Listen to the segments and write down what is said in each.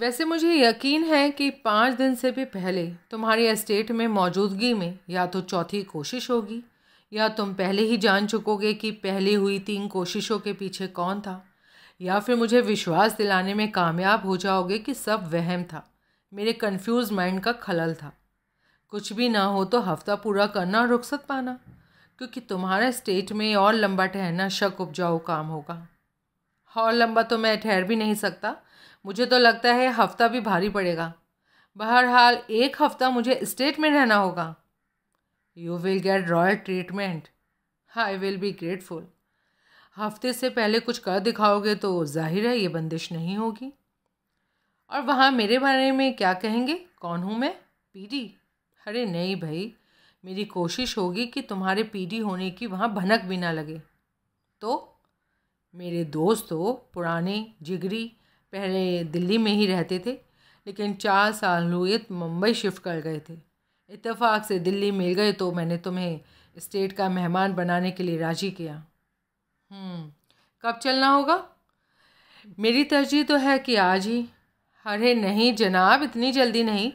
वैसे मुझे यकीन है कि पाँच दिन से भी पहले तुम्हारी एस्टेट में मौजूदगी में या तो चौथी कोशिश होगी या तुम पहले ही जान चुकोगे कि पहले हुई तीन कोशिशों के पीछे कौन था या फिर मुझे विश्वास दिलाने में कामयाब हो जाओगे कि सब वहम था मेरे कंफ्यूज माइंड का खलल था कुछ भी ना हो तो हफ्ता पूरा करना और रुख्सत पाना क्योंकि तुम्हारे स्टेट में और लंबा ठहरना शक उपजाऊ काम होगा और लंबा तो मैं ठहर भी नहीं सकता मुझे तो लगता है हफ्ता भी भारी पड़ेगा बहरहाल एक हफ्ता मुझे स्टेट में रहना होगा you will get royal treatment I will be grateful हफ्ते से पहले कुछ कर दिखाओगे तो जाहिर है ये बंदिश नहीं होगी और वहाँ मेरे बारे में क्या कहेंगे कौन हूँ मैं पीडी अरे नहीं भाई मेरी कोशिश होगी कि तुम्हारे पीडी होने की वहाँ भनक भी ना लगे तो मेरे दोस्त हो पुराने जिगरी पहले दिल्ली में ही रहते थे लेकिन चार साल लोहित मुंबई शिफ्ट कर गए थे इतफाक़ से दिल्ली मिल गए तो मैंने तुम्हें स्टेट का मेहमान बनाने के लिए राज़ी किया हम्म, कब चलना होगा मेरी तरजीह तो है कि आज ही अरे नहीं जनाब इतनी जल्दी नहीं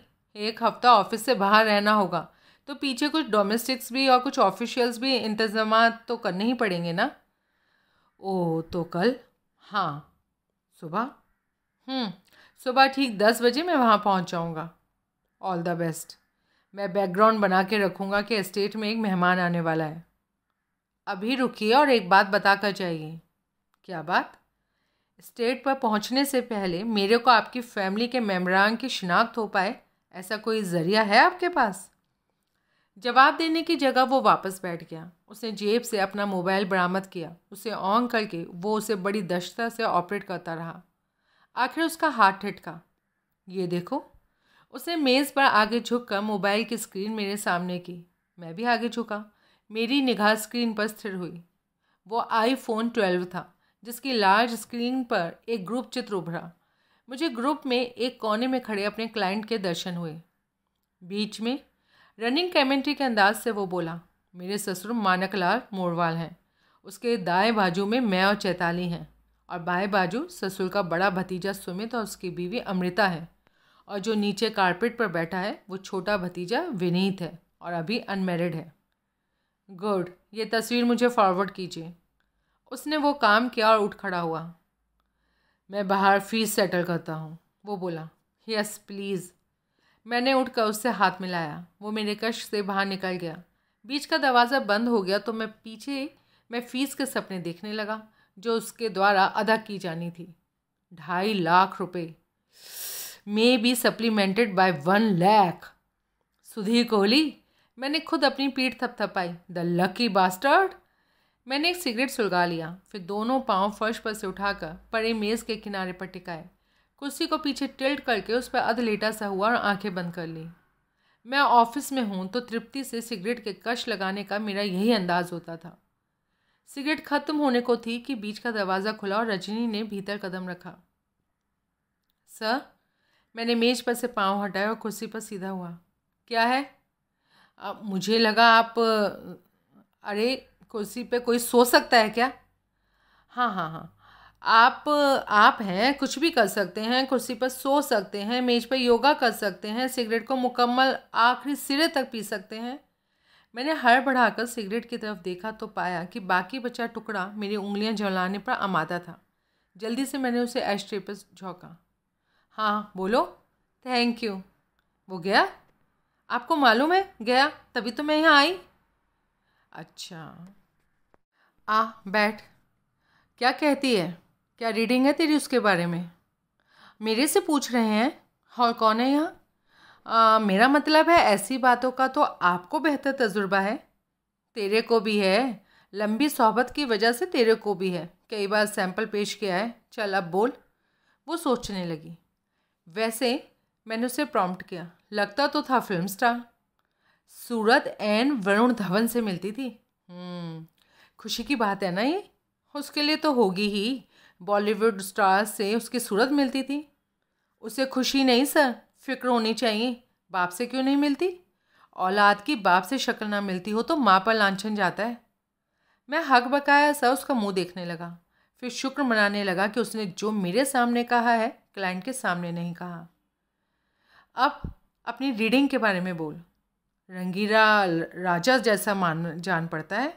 एक हफ़्ता ऑफिस से बाहर रहना होगा तो पीछे कुछ डोमेस्टिक्स भी और कुछ ऑफिशियल्स भी इंतज़ाम तो करने ही पड़ेंगे ना ओ तो कल हाँ सुबह हम्म, सुबह ठीक दस बजे मैं वहाँ पहुँच जाऊँगा ऑल द बेस्ट मैं बैकग्राउंड बना के रखूँगा कि इस्टेट में एक मेहमान आने वाला है अभी रुकिए और एक बात बता कर जाइए क्या बात स्टेट पर पहुंचने से पहले मेरे को आपकी फैमिली के मेम्बरान की शिनाख्त हो पाए ऐसा कोई ज़रिया है आपके पास जवाब देने की जगह वो वापस बैठ गया उसने जेब से अपना मोबाइल बरामद किया उसे ऑन करके वो उसे बड़ी दशता से ऑपरेट करता रहा आखिर उसका हाथ ठिटका ये देखो उसने मेज़ पर आगे झुक कर मोबाइल की स्क्रीन मेरे सामने की मैं भी आगे झुका मेरी निगाह स्क्रीन पर स्थिर हुई वो आईफोन ट्वेल्व था जिसकी लार्ज स्क्रीन पर एक ग्रुप चित्र उभरा मुझे ग्रुप में एक कोने में खड़े अपने क्लाइंट के दर्शन हुए बीच में रनिंग कमेंट्री के अंदाज से वो बोला मेरे ससुर मानकलाल मोरवाल हैं उसके दाएं बाजू में मैं और चैताली हैं और बाएं बाजू ससुर का बड़ा भतीजा सुमित और उसकी बीवी अमृता है और जो नीचे कारपेट पर बैठा है वो छोटा भतीजा विनीत है और अभी अनमेरिड है गुड ये तस्वीर मुझे फॉरवर्ड कीजिए उसने वो काम किया और उठ खड़ा हुआ मैं बाहर फीस सेटल करता हूँ वो बोला यस प्लीज़ मैंने उठकर उससे हाथ मिलाया वो मेरे कश से बाहर निकल गया बीच का दरवाज़ा बंद हो गया तो मैं पीछे मैं फीस के सपने देखने लगा जो उसके द्वारा अदा की जानी थी ढाई लाख रुपए may be supplemented by one lakh Sudhir Kohli मैंने खुद अपनी पीठ थपथपाई द लकी बास्टर्ड मैंने एक सिगरेट सुलगा लिया फिर दोनों पांव फर्श पर से उठाकर पड़े मेज़ के किनारे पर टिकाए कुर्सी को पीछे टिल्ट करके उस पर अध लेटा सा हुआ और आंखें बंद कर ली मैं ऑफिस में हूँ तो तृप्ति से सिगरेट के कश लगाने का मेरा यही अंदाज होता था सिगरेट खत्म होने को थी कि बीच का दरवाज़ा खुला और रजनी ने भीतर कदम रखा सर मैंने मेज पर से पाँव हटाया और कुर्सी पर सीधा हुआ क्या है आ, मुझे लगा आप अरे कुर्सी पे कोई सो सकता है क्या हाँ हाँ हाँ आप आप हैं कुछ भी कर सकते हैं कुर्सी पर सो सकते हैं मेज पर योगा कर सकते हैं सिगरेट को मुकम्मल आखिरी सिरे तक पी सकते हैं मैंने हर बढ़ाकर सिगरेट की तरफ देखा तो पाया कि बाकी बचा टुकड़ा मेरी उंगलियां जलाने पर आमादा था जल्दी से मैंने उसे एस्ट्रे पर झोंका हाँ बोलो थैंक यू वो गया आपको मालूम है गया तभी तो मैं यहाँ आई अच्छा आ बैठ क्या कहती है क्या रीडिंग है तेरी उसके बारे में मेरे से पूछ रहे हैं और कौन है यहाँ आ, मेरा मतलब है ऐसी बातों का तो आपको बेहतर तजुर्बा है तेरे को भी है लंबी सोहबत की वजह से तेरे को भी है कई बार सैंपल पेश किया है चल अब बोल वो सोचने लगी वैसे मैंने उसे प्रॉम्प्ट किया लगता तो था फिल्म स्टार सूरत एन वरुण धवन से मिलती थी हम्म, खुशी की बात है ना ये उसके लिए तो होगी ही बॉलीवुड स्टार से उसकी सूरत मिलती थी उसे खुशी नहीं सर फिक्र होनी चाहिए बाप से क्यों नहीं मिलती औलाद की बाप से शक्ल ना मिलती हो तो माँ पर लाछन जाता है मैं हक बकाया सा उसका मुंह देखने लगा फिर शुक्र मनाने लगा कि उसने जो मेरे सामने कहा है क्लाइंट के सामने नहीं कहा अब अपनी रीडिंग के बारे में बोल रंगीरा राजा जैसा मान जान पड़ता है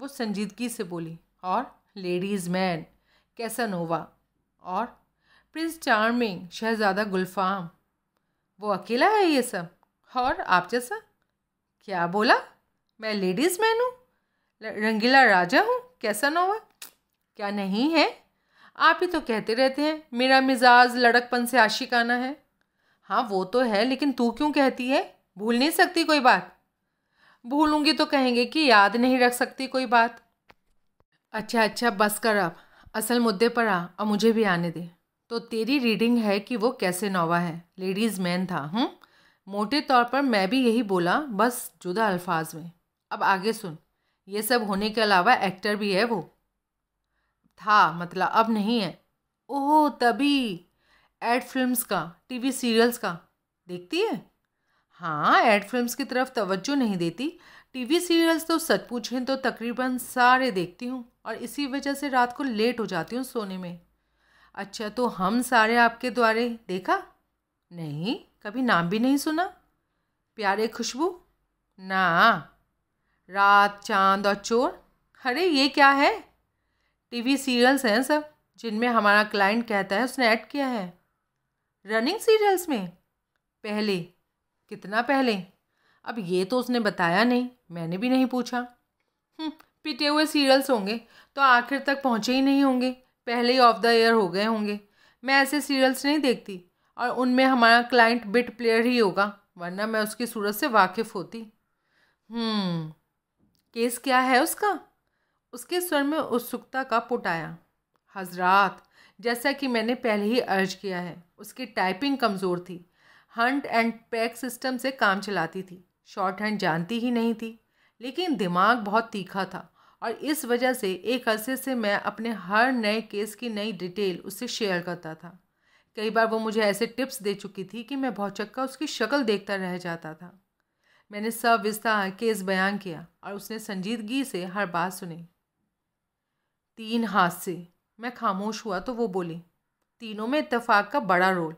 वो संजीदगी से बोली और लेडीज़ मैन कैसा नोवा और प्रिंस चार्मिंग शहजादा गुलफाम वो अकेला है ये सब और आप जैसा क्या बोला मैं लेडीज़ मैन हूँ रंगीला राजा हूँ कैसा ना हुआ क्या नहीं है आप ही तो कहते रहते हैं मेरा मिजाज लड़कपन से आशिकाना है हाँ वो तो है लेकिन तू क्यों कहती है भूल नहीं सकती कोई बात भूलूंगी तो कहेंगे कि याद नहीं रख सकती कोई बात अच्छा अच्छा बस कर अब असल मुद्दे पर आ और मुझे भी आने दे तो तेरी रीडिंग है कि वो कैसे नोवा है लेडीज़ मैन था हूँ हम्म? मोटे तौर पर मैं भी यही बोला बस जुदा अल्फाज में अब आगे सुन ये सब होने के अलावा एक्टर भी है वो था मतलब अब नहीं है ओह तभी एड फिल्म्स का टीवी सीरियल्स का देखती है हाँ एड फिल्म्स की तरफ तवज्जो नहीं देती टीवी सीरियल्स तो सच पूछें तो तकरीबन सारे देखती हूँ और इसी वजह से रात को लेट हो जाती हूँ सोने में अच्छा तो हम सारे आपके द्वारे देखा नहीं कभी नाम भी नहीं सुना प्यारे खुशबू ना रात चांद और चोर अरे ये क्या है टीवी सीरियल्स हैं सब जिनमें हमारा क्लाइंट कहता है उसने ऐड किया है रनिंग सीरियल्स में पहले कितना पहले अब ये तो उसने बताया नहीं मैंने भी नहीं पूछा हम्म, पिटे हुए सीरियल्स होंगे तो आखिर तक पहुँचे ही नहीं होंगे पहले ही ऑफ द ईयर हो गए होंगे मैं ऐसे सीरियल्स नहीं देखती और उनमें हमारा क्लाइंट बिट प्लेयर ही होगा वरना मैं उसकी सूरत से वाकिफ़ होती हम्म, केस क्या है उसका उसके स्वर में उत्सुकता का पुट आया हजरात जैसा कि मैंने पहले ही अर्ज किया है उसकी टाइपिंग कमज़ोर थी हंट एंड पैक सिस्टम से काम चलाती थी शॉर्ट हैंड जानती ही नहीं थी लेकिन दिमाग बहुत तीखा था और इस वजह से एक अरसे से मैं अपने हर नए केस की नई डिटेल उससे शेयर करता था कई बार वो मुझे ऐसे टिप्स दे चुकी थी कि मैं चक्का उसकी शक्ल देखता रह जाता था मैंने सब विस्तार केस बयान किया और उसने संजीदगी से हर बात सुनी तीन हादसे मैं खामोश हुआ तो वो बोली तीनों में इतफाक़ का बड़ा रोल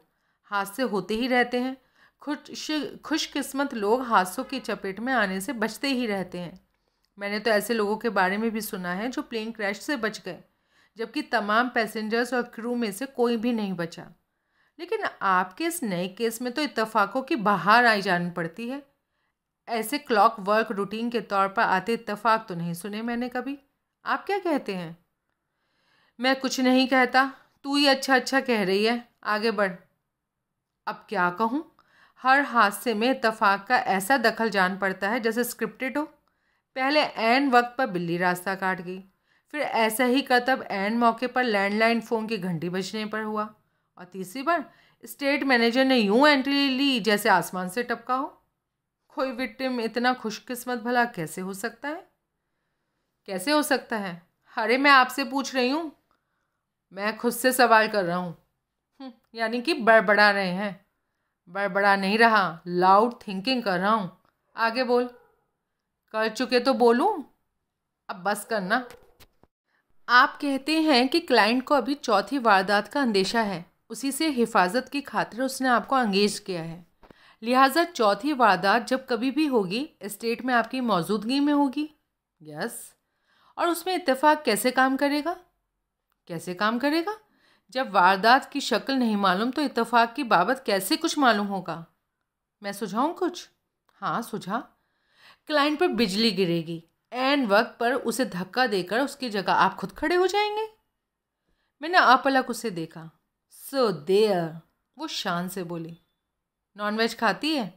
हादसे होते ही रहते हैं खुश खुशकिस्मत लोग हादसों की चपेट में आने से बचते ही रहते हैं मैंने तो ऐसे लोगों के बारे में भी सुना है जो प्लेन क्रैश से बच गए जबकि तमाम पैसेंजर्स और क्रू में से कोई भी नहीं बचा लेकिन आपके इस नए केस में तो इतफाक़ों की बाहर आई जानी पड़ती है ऐसे क्लॉक वर्क रूटीन के तौर पर आते इतफाक़ तो नहीं सुने मैंने कभी आप क्या कहते हैं मैं कुछ नहीं कहता तू ही अच्छा अच्छा कह रही है आगे बढ़ अब क्या कहूँ हर हादसे में इतफाक़ का ऐसा दखल जान पड़ता है जैसे स्क्रिप्टेड हो पहले एन वक्त पर बिल्ली रास्ता काट गई फिर ऐसा ही कतब एन मौके पर लैंडलाइन फ़ोन की घंटी बजने पर हुआ और तीसरी बार स्टेट मैनेजर ने यूं एंट्री ली जैसे आसमान से टपका हो कोई विक्टिम इतना खुशकिस्मत भला कैसे हो सकता है कैसे हो सकता है अरे मैं आपसे पूछ रही हूँ मैं खुद से सवाल कर रहा हूँ हम्म, यानी कि बड़बड़ा रहे हैं बड़बड़ा नहीं रहा लाउड थिंकिंग कर रहा हूँ आगे बोल कर चुके तो बोलूँ अब बस करना आप कहते हैं कि क्लाइंट को अभी चौथी वारदात का अंदेशा है उसी से हिफाजत की खातिर उसने आपको अंगेज किया है लिहाजा चौथी वारदात जब कभी भी होगी इस्टेट में आपकी मौजूदगी में होगी यस और उसमें इतफ़ाक़ कैसे काम करेगा कैसे काम करेगा जब वारदात की शक्ल नहीं मालूम तो इतफाक़ की बाबत कैसे कुछ मालूम होगा मैं सुझाऊँ कुछ हाँ सुझा क्लाइंट पर बिजली गिरेगी एन वक्त पर उसे धक्का देकर उसकी जगह आप खुद खड़े हो जाएंगे मैंने अपलक उसे देखा सो देयर वो शान से बोली नॉनवेज खाती है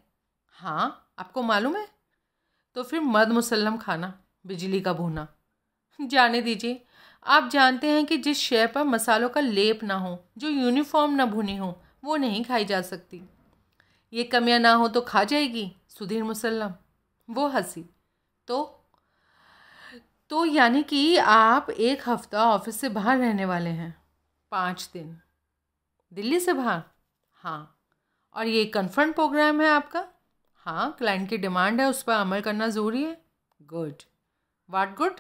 हाँ आपको मालूम है तो फिर मद मुसलम खाना बिजली का भूना जाने दीजिए आप जानते हैं कि जिस शेय पर मसालों का लेप ना हो जो यूनिफॉर्म ना भुनी हो वो नहीं खाई जा सकती ये कमियाँ ना हो तो खा जाएगी सुधीर मुसलम वो हंसी तो तो यानी कि आप एक हफ्ता ऑफिस से बाहर रहने वाले हैं पाँच दिन दिल्ली से बाहर हाँ और ये कन्फर्म प्रोग्राम है आपका हाँ क्लाइंट की डिमांड है उस पर अमल करना ज़रूरी है गुड वाट गुड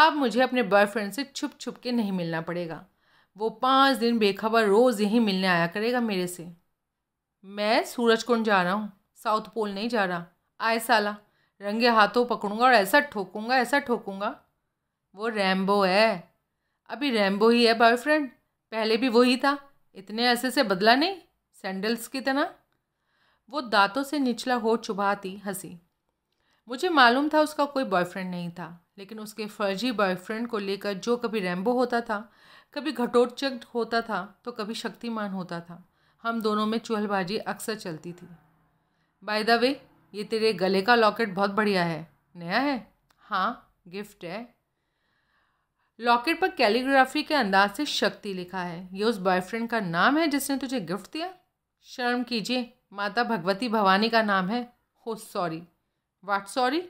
आप मुझे अपने बॉयफ्रेंड से छुप छुप के नहीं मिलना पड़ेगा वो पाँच दिन बेखबर रोज़ यहीं मिलने आया करेगा मेरे से मैं सूरज कुंड जा रहा हूँ साउथ पोल नहीं जा रहा आए साला रंगे हाथों पकड़ूंगा और ऐसा ठोकूंगा ऐसा ठोकूंगा वो रैम्बो है अभी रैम्बो ही है बॉयफ्रेंड पहले भी वो ही था इतने ऐसे से बदला नहीं सैंडल्स की तरह वो दांतों से निचला हो चुभाती हंसी मुझे मालूम था उसका कोई बॉयफ्रेंड नहीं था लेकिन उसके फर्जी बॉयफ्रेंड को लेकर जो कभी रैम्बो होता था कभी घटोत्चक होता था तो कभी शक्तिमान होता था हम दोनों में चूहलबाजी अक्सर चलती थी बाय द वे ये तेरे गले का लॉकेट बहुत बढ़िया है नया है हाँ गिफ्ट है लॉकेट पर कैलीग्राफी के अंदाज से शक्ति लिखा है ये उस बॉयफ्रेंड का नाम है जिसने तुझे गिफ्ट दिया शर्म कीजिए माता भगवती भवानी का नाम है हो सॉरी वाट सॉरी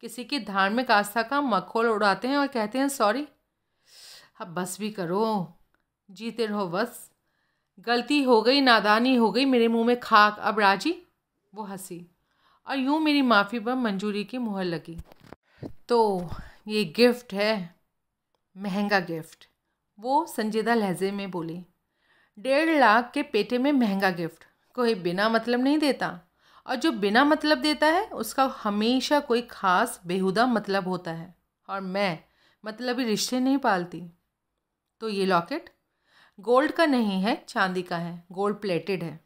किसी की धार्मिक आस्था का मखोल उड़ाते हैं और कहते हैं सॉरी अब बस भी करो जीते रहो बस गलती हो गई नादानी हो गई मेरे मुंह में खाक अब राजी वो हंसी और यूँ मेरी माफ़ी पर मंजूरी की मुहर लगी तो ये गिफ्ट है महंगा गिफ्ट वो संजीदा लहजे में बोली डेढ़ लाख के पेटे में महंगा गिफ्ट कोई बिना मतलब नहीं देता और जो बिना मतलब देता है उसका हमेशा कोई ख़ास बेहुदा मतलब होता है और मैं मतलब ही रिश्ते नहीं पालती तो ये लॉकेट गोल्ड का नहीं है चांदी का है गोल्ड प्लेटेड है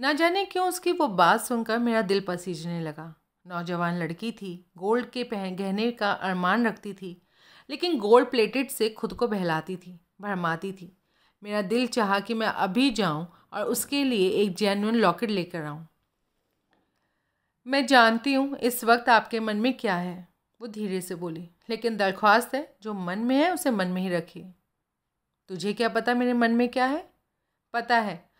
ना जाने क्यों उसकी वो बात सुनकर मेरा दिल पसीजने लगा नौजवान लड़की थी गोल्ड के पहन गहने का अरमान रखती थी लेकिन गोल्ड प्लेटेड से खुद को बहलाती थी भरमाती थी मेरा दिल चाहा कि मैं अभी जाऊं और उसके लिए एक जेन्यून लॉकेट लेकर आऊं मैं जानती हूं इस वक्त आपके मन में क्या है वो धीरे से बोली लेकिन दरख्वास्त है जो मन में है उसे मन में ही रखिए तुझे क्या पता मेरे मन में क्या है पता है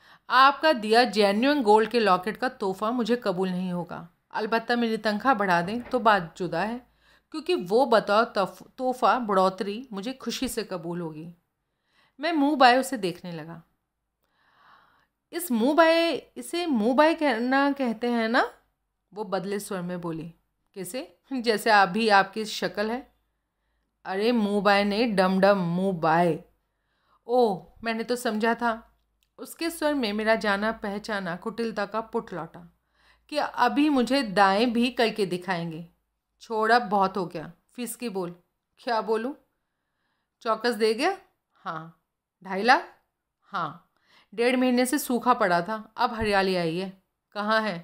आपका दिया जेन्यून गोल्ड के लॉकेट का तोहफा मुझे कबूल नहीं होगा अलबत्त मेरी तनख्वाह बढ़ा दें तो बात जुदा है क्योंकि वो बतौर तोहफा बढ़ोतरी मुझे खुशी से कबूल होगी मैं मुँह बाय उसे देखने लगा इस मुँह बाय इसे मुँह बाय कहना कहते हैं ना वो बदले स्वर में बोली कैसे जैसे आप भी आपकी शक्ल है अरे मुँह बाय नहीं डम डम मुँह बाय ओह मैंने तो समझा था उसके स्वर में मेरा जाना पहचाना कुटिलता का पुट लौटा कि अभी मुझे दाएं भी करके दिखाएंगे छोड़ अब बहुत हो गया फीस की बोल क्या बोलूँ चौकस दे गया हाँ ढाई लाख हाँ डेढ़ महीने से सूखा पड़ा था अब हरियाली आई है कहाँ है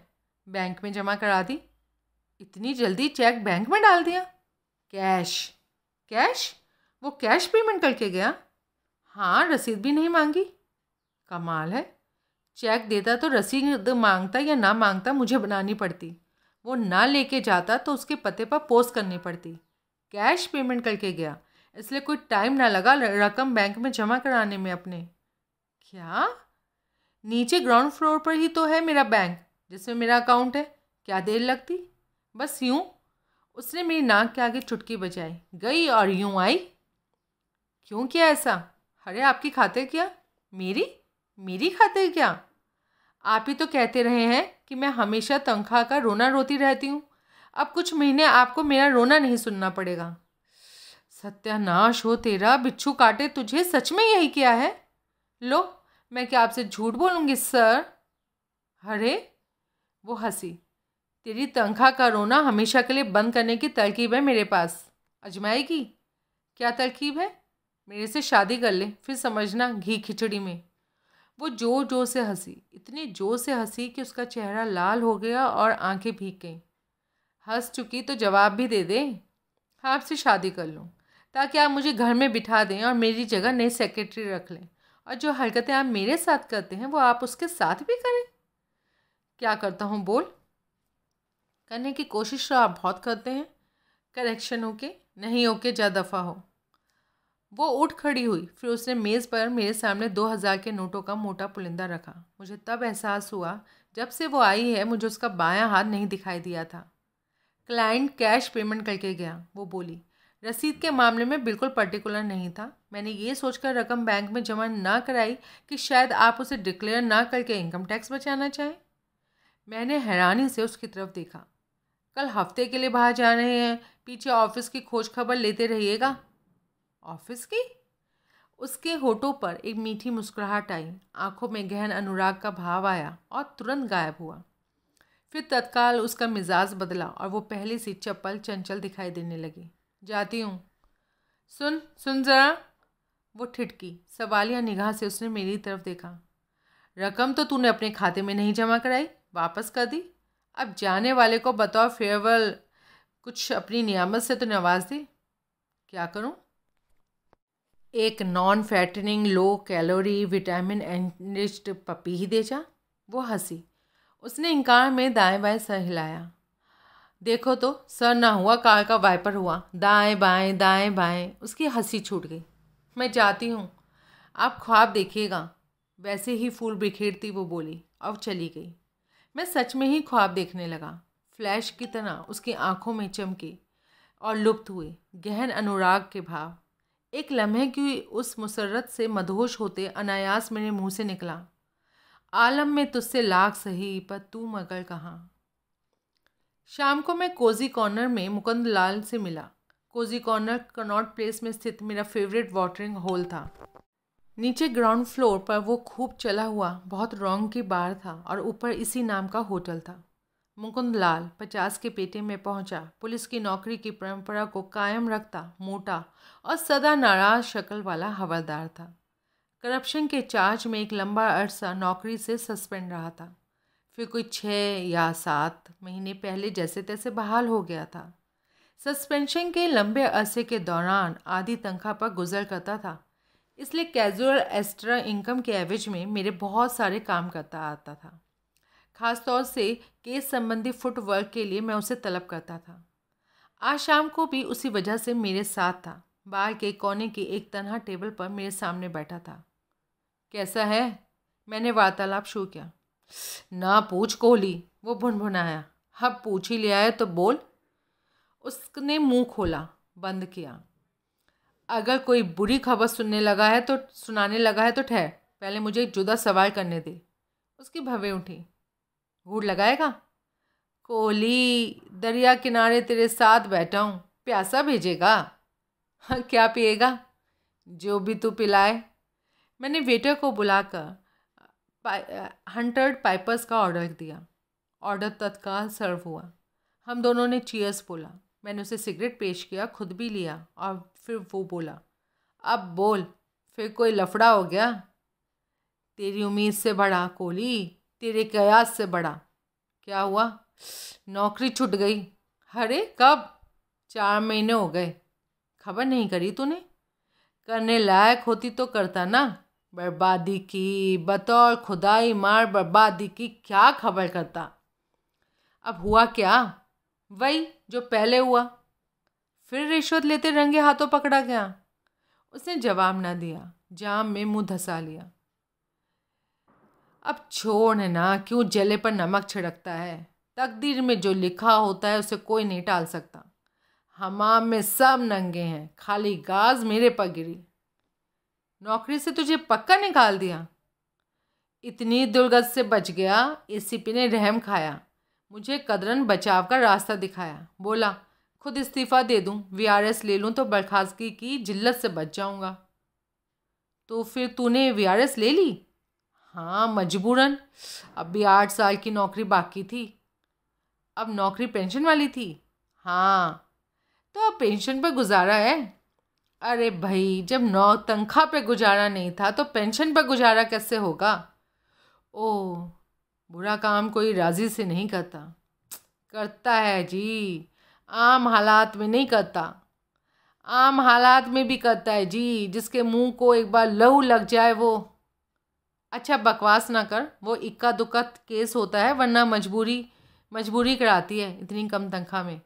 बैंक में जमा करा दी इतनी जल्दी चेक बैंक में डाल दिया कैश कैश वो कैश पेमेंट करके गया हाँ रसीद भी नहीं मांगी कमाल है चेक देता तो रसीद मांगता या ना मांगता मुझे बनानी पड़ती वो ना लेके जाता तो उसके पते पर पोस्ट करनी पड़ती कैश पेमेंट करके गया इसलिए कोई टाइम ना लगा रकम बैंक में जमा कराने में अपने क्या नीचे ग्राउंड फ्लोर पर ही तो है मेरा बैंक जिसमें मेरा अकाउंट है क्या देर लगती बस यूँ उसने मेरी नाक के आगे चुटकी बजाई गई और यूँ आई क्यों किया ऐसा अरे आपकी खाते क्या मेरी मेरी खातिर क्या आप ही तो कहते रहे हैं कि मैं हमेशा तनख्वाह का रोना रोती रहती हूँ अब कुछ महीने आपको मेरा रोना नहीं सुनना पड़ेगा सत्यानाश हो तेरा बिच्छू काटे तुझे सच में यही किया है लो मैं क्या आपसे झूठ बोलूँगी सर अरे वो हंसी तेरी तनख्वाह का रोना हमेशा के लिए बंद करने की तरकीब है मेरे पास अजमाएगी क्या तरकीब है मेरे से शादी कर ले फिर समझना घी खिचड़ी में वो ज़ोर ज़ोर से हंसी इतनी ज़ोर से हंसी कि उसका चेहरा लाल हो गया और आंखें भीग गईं हंस चुकी तो जवाब भी दे दें आपसे शादी कर लूँ ताकि आप मुझे घर में बिठा दें और मेरी जगह नई सेक्रेटरी रख लें और जो हरकतें आप मेरे साथ करते हैं वो आप उसके साथ भी करें क्या करता हूँ बोल करने की कोशिश तो आप बहुत करते हैं करेक्शन ओके नहीं ओके जा दफ़ा हो वो उठ खड़ी हुई फिर उसने मेज़ पर मेरे सामने दो हज़ार के नोटों का मोटा पुलिंदा रखा मुझे तब एहसास हुआ जब से वो आई है मुझे उसका बायां हाथ नहीं दिखाई दिया था क्लाइंट कैश पेमेंट करके गया वो बोली रसीद के मामले में बिल्कुल पर्टिकुलर नहीं था मैंने ये सोचकर रकम बैंक में जमा ना कराई कि शायद आप उसे डिक्लेयर ना करके इनकम टैक्स बचाना चाहें मैंने हैरानी से उसकी तरफ देखा कल हफ्ते के लिए बाहर जा रहे हैं पीछे ऑफिस की खोज खबर लेते रहिएगा ऑफिस की उसके होठों पर एक मीठी मुस्कुराहट आई आंखों में गहन अनुराग का भाव आया और तुरंत गायब हुआ फिर तत्काल उसका मिजाज बदला और वो पहले सी चप्पल चंचल दिखाई देने लगी जाती हूँ सुन सुन ज़रा वो ठिठकी सवालिया निगाह से उसने मेरी तरफ देखा रकम तो तूने अपने खाते में नहीं जमा कराई वापस कर दी अब जाने वाले को बताओ फेयरवेल कुछ अपनी नियामत से तो नवाज दी क्या करूँ एक non fattening low calorie vitamin enriched पपी ही दे जा वो हंसी उसने इनकार में दाएं बाएं सर हिलाया देखो तो सर ना हुआ कार का वाइपर हुआ दाएं बाएं दाएं बाएं उसकी हंसी छूट गई मैं जाती हूँ आप ख्वाब देखिएगा वैसे ही फूल बिखेरती वो बोली और चली गई मैं सच में ही ख्वाब देखने लगा फ्लैश की तरह उसकी आंखों में चमके और लुप्त हुए गहन अनुराग के भाव एक लम्हे की उस मुसरत से मदहोश होते अनायास मेरे मुंह से निकला आलम में तुझसे लाख सही पर तू मगर कहाँ शाम को मैं कोजी कॉर्नर में मुकुंद लाल से मिला कोजी कॉर्नर कनॉट प्लेस में स्थित मेरा फेवरेट वाटरिंग होल था नीचे ग्राउंड फ्लोर पर वो खूब चला हुआ बहुत रॉन्ग की बार था और ऊपर इसी नाम का होटल था मुकुंद लाल पचास के पेटे में पहुंचा पुलिस की नौकरी की परंपरा को कायम रखता मोटा और सदा नाराज शक्ल वाला हवलदार था करप्शन के चार्ज में एक लंबा अरसा नौकरी से सस्पेंड रहा था फिर कोई छः या सात महीने पहले जैसे तैसे बहाल हो गया था सस्पेंशन के लंबे अरसे के दौरान आधी तनख्वाह पर गुजर करता था इसलिए कैजुअल एक्स्ट्रा इनकम के एवज में मेरे बहुत सारे काम करता आता था ख़ासतौर से केस संबंधी फुटवर्क के लिए मैं उसे तलब करता था आज शाम को भी उसी वजह से मेरे साथ था बार के कोने के एक तनहा टेबल पर मेरे सामने बैठा था कैसा है मैंने वार्तालाप शुरू किया ना पूछ कोहली वो भुनभुनाया अब पूछ ही लिया है तो बोल उसने मुंह खोला बंद किया अगर कोई बुरी खबर सुनने लगा है तो सुनाने लगा है तो ठहर पहले मुझे एक जुदा सवाल करने दे उसकी भवें उठी घूर लगाएगा कोली दरिया किनारे तेरे साथ बैठा हूँ प्यासा भेजेगा हाँ, क्या पिएगा जो भी तू पिलाए मैंने वेटर को बुलाकर पा, हंड्रेड पाइपर्स का ऑर्डर दिया ऑर्डर तत्काल सर्व हुआ हम दोनों ने चीयर्स बोला मैंने उसे सिगरेट पेश किया खुद भी लिया और फिर वो बोला अब बोल फिर कोई लफड़ा हो गया तेरी उम्मीद से बड़ा कोली तेरे कयास से बड़ा क्या हुआ नौकरी छूट गई अरे कब चार महीने हो गए खबर नहीं करी तूने करने लायक होती तो करता ना बर्बादी की बतौर खुदाई मार बर्बादी की क्या खबर करता अब हुआ क्या वही जो पहले हुआ फिर रिश्वत लेते रंगे हाथों पकड़ा गया उसने जवाब ना दिया जाम में मुंह धसा लिया अब छोड़ ना क्यों जले पर नमक छिड़कता है तकदीर में जो लिखा होता है उसे कोई नहीं टाल सकता हमाम में सब नंगे हैं खाली गाज मेरे पर गिरी नौकरी से तुझे पक्का निकाल दिया इतनी दुर्गत से बच गया एसीपी ने रहम खाया मुझे कदरन बचाव का रास्ता दिखाया बोला खुद इस्तीफ़ा दे दूँ वीआरएस ले लूँ तो बर्खास्तगी की जिल्लत से बच जाऊँगा तो फिर तूने वीआरएस ले ली हाँ मजबूरन अब भी आठ साल की नौकरी बाकी थी अब नौकरी पेंशन वाली थी हाँ तो अब पेंशन पर गुजारा है अरे भाई जब नौ तनख्वाह पे गुजारा नहीं था तो पेंशन पर गुजारा कैसे होगा ओ बुरा काम कोई राजी से नहीं करता करता है जी आम हालात में नहीं करता आम हालात में भी करता है जी जिसके मुंह को एक बार लहू लग जाए वो अच्छा बकवास ना कर वो इक्का दुक्का केस होता है वरना मजबूरी मजबूरी कराती है इतनी कम तनख्वाह में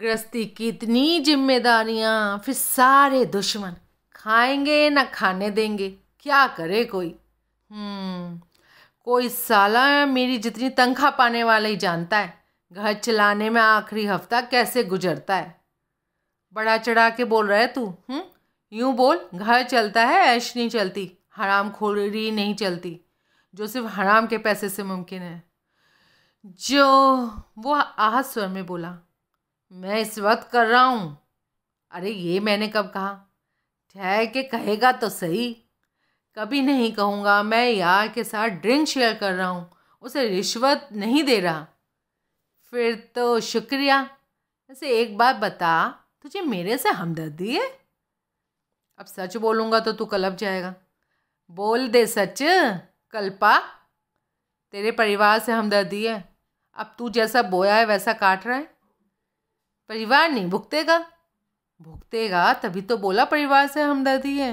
गृहस्थी की इतनी जिम्मेदारियाँ फिर सारे दुश्मन खाएंगे ना खाने देंगे क्या करे कोई हम्म, कोई साला मेरी जितनी तनख्वाह पाने वाला ही जानता है घर चलाने में आखिरी हफ्ता कैसे गुजरता है बड़ा चढ़ा के बोल रहा है तू हम्म? यूँ बोल घर चलता है ऐश नहीं चलती हराम खोरी नहीं चलती जो सिर्फ हराम के पैसे से मुमकिन है जो वो आहत स्वर में बोला मैं इस वक्त कर रहा हूँ अरे ये मैंने कब कहा ठहर के कहेगा तो सही कभी नहीं कहूँगा मैं यार के साथ ड्रिंक शेयर कर रहा हूँ उसे रिश्वत नहीं दे रहा फिर तो शुक्रिया वैसे एक बात बता तुझे मेरे से हमदर्दी है अब सच बोलूँगा तो तू कलप जाएगा बोल दे सच कल्पा तेरे परिवार से हमदर्दी है अब तू जैसा बोया है वैसा काट रहा है परिवार नहीं भुगतेगा भुगतेगा तभी तो बोला परिवार से हमदर्दी है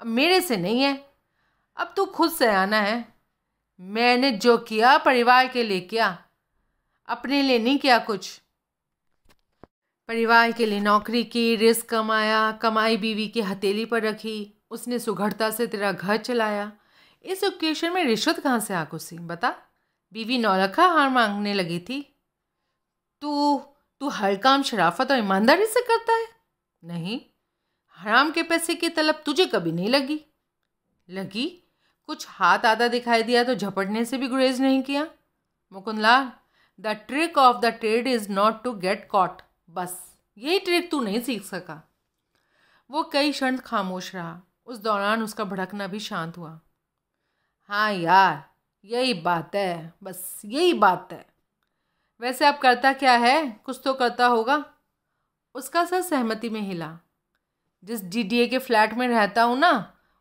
अब मेरे से नहीं है अब तू खुद से आना है मैंने जो किया परिवार के लिए किया अपने लिए नहीं किया कुछ परिवार के लिए नौकरी की रिस्क कमाया कमाई बीवी की हथेली पर रखी उसने सुघड़ता से तेरा घर चलाया इस ओकेशन में रिश्वत कहाँ से आ घुसी बता बीवी नौलखा हार मांगने लगी थी तू तू हर काम शराफत और ईमानदारी से करता है नहीं हराम के पैसे की तलब तुझे कभी नहीं लगी लगी कुछ हाथ आधा दिखाई दिया तो झपटने से भी गुरेज नहीं किया Mukundlal the trick of the trade is not to get caught बस यही ट्रिक तू नहीं सीख सका वो कई क्षण खामोश रहा उस दौरान उसका भड़कना भी शांत हुआ हाँ यार यही बात है बस यही बात है वैसे आप करता क्या है कुछ तो करता होगा उसका सर सहमति में हिला जिस डीडीए के फ्लैट में रहता हूँ ना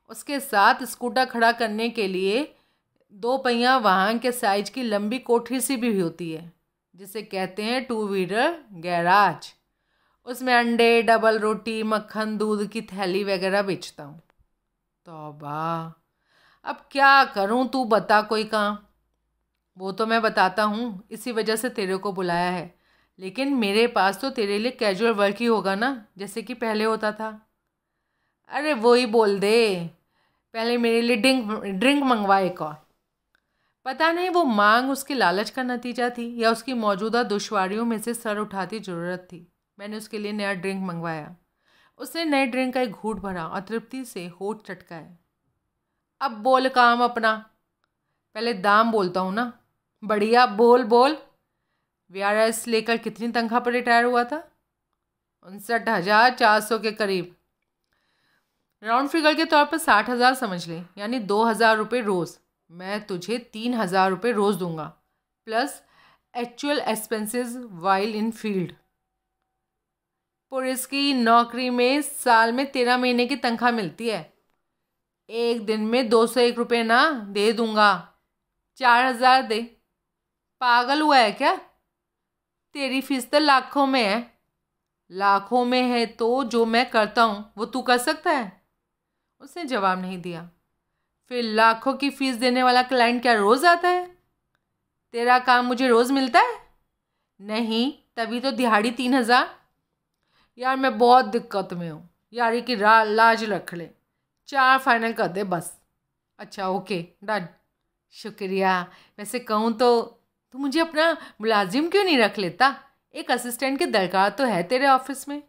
उसके साथ स्कूटर खड़ा करने के लिए दो पहिया वाहन के साइज की लंबी कोठरी सी भी होती है जिसे कहते हैं टू व्हीलर गैराज उसमें अंडे डबल रोटी मक्खन दूध की थैली वगैरह बेचता हूँ तोबा अब क्या करूं तू बता कोई काम वो तो मैं बताता हूँ इसी वजह से तेरे को बुलाया है लेकिन मेरे पास तो तेरे लिए कैजुअल वर्क ही होगा ना जैसे कि पहले होता था अरे वो ही बोल दे पहले मेरे लिए ड्रिंक ड्रिंक मंगवा एक और पता नहीं वो मांग उसकी लालच का नतीजा थी या उसकी मौजूदा दुश्वारियों में से सर उठाती ज़रूरत थी मैंने उसके लिए नया ड्रिंक मंगवाया उसने नए ड्रिंक का एक घूट भरा और तृप्ति से होठ चटकाए अब बोल काम अपना पहले दाम बोलता हूँ ना बढ़िया बोल बोल वीआरएस लेकर कितनी तनख्वाह पर रिटायर हुआ था उनसठ हज़ार चार सौ के करीब राउंड फिगर के तौर पर साठ हज़ार समझ लें यानी दो हज़ार रुपये रोज़ मैं तुझे तीन हज़ार रुपये रोज़ दूंगा plus actual expenses while in field police की नौकरी में साल में तेरह महीने की तनख्वाह मिलती है एक दिन में दो सौ एक रुपये ना दे दूँगा चार हज़ार दे पागल हुआ है क्या तेरी फीस तो लाखों में है लाखों में है तो जो मैं करता हूँ वो तू कर सकता है उसने जवाब नहीं दिया फिर लाखों की फ़ीस देने वाला क्लाइंट क्या रोज़ आता है तेरा काम मुझे रोज़ मिलता है नहीं तभी तो दिहाड़ी तीन हज़ार यार मैं बहुत दिक्कत में हूँ यार की कि लाज रख ले चार फाइनल कर दे बस अच्छा ओके डन शुक्रिया वैसे कहूँ तो तू मुझे अपना मुलाजिम क्यों नहीं रख लेता एक असिस्टेंट की दरकार तो है तेरे ऑफिस में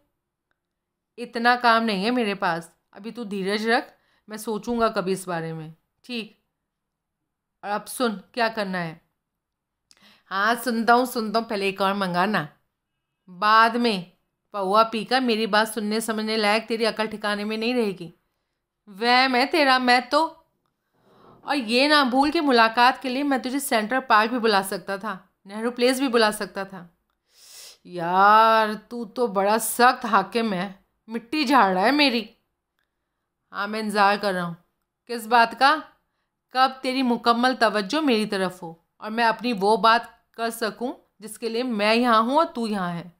इतना काम नहीं है मेरे पास अभी तू धीरज रख मैं सोचूंगा कभी इस बारे में ठीक और अब सुन क्या करना है हाँ सुनता हूँ सुनता हूँ पहले एक और मंगाना बाद में पौआ पीकर मेरी बात सुनने समझने लायक तेरी अकल ठिकाने में नहीं रहेगी वह मैं तेरा मैं तो और ये ना भूल के मुलाकात के लिए मैं तुझे सेंट्रल पार्क भी बुला सकता था नेहरू प्लेस भी बुला सकता था यार तू तो बड़ा सख्त हाकिम है मिट्टी झाड़ रहा है मेरी हाँ मैं इंतज़ार कर रहा हूँ किस बात का कब तेरी मुकम्मल तवज्जो मेरी तरफ हो और मैं अपनी वो बात कर सकूँ जिसके लिए मैं यहाँ हूँ और तू यहाँ है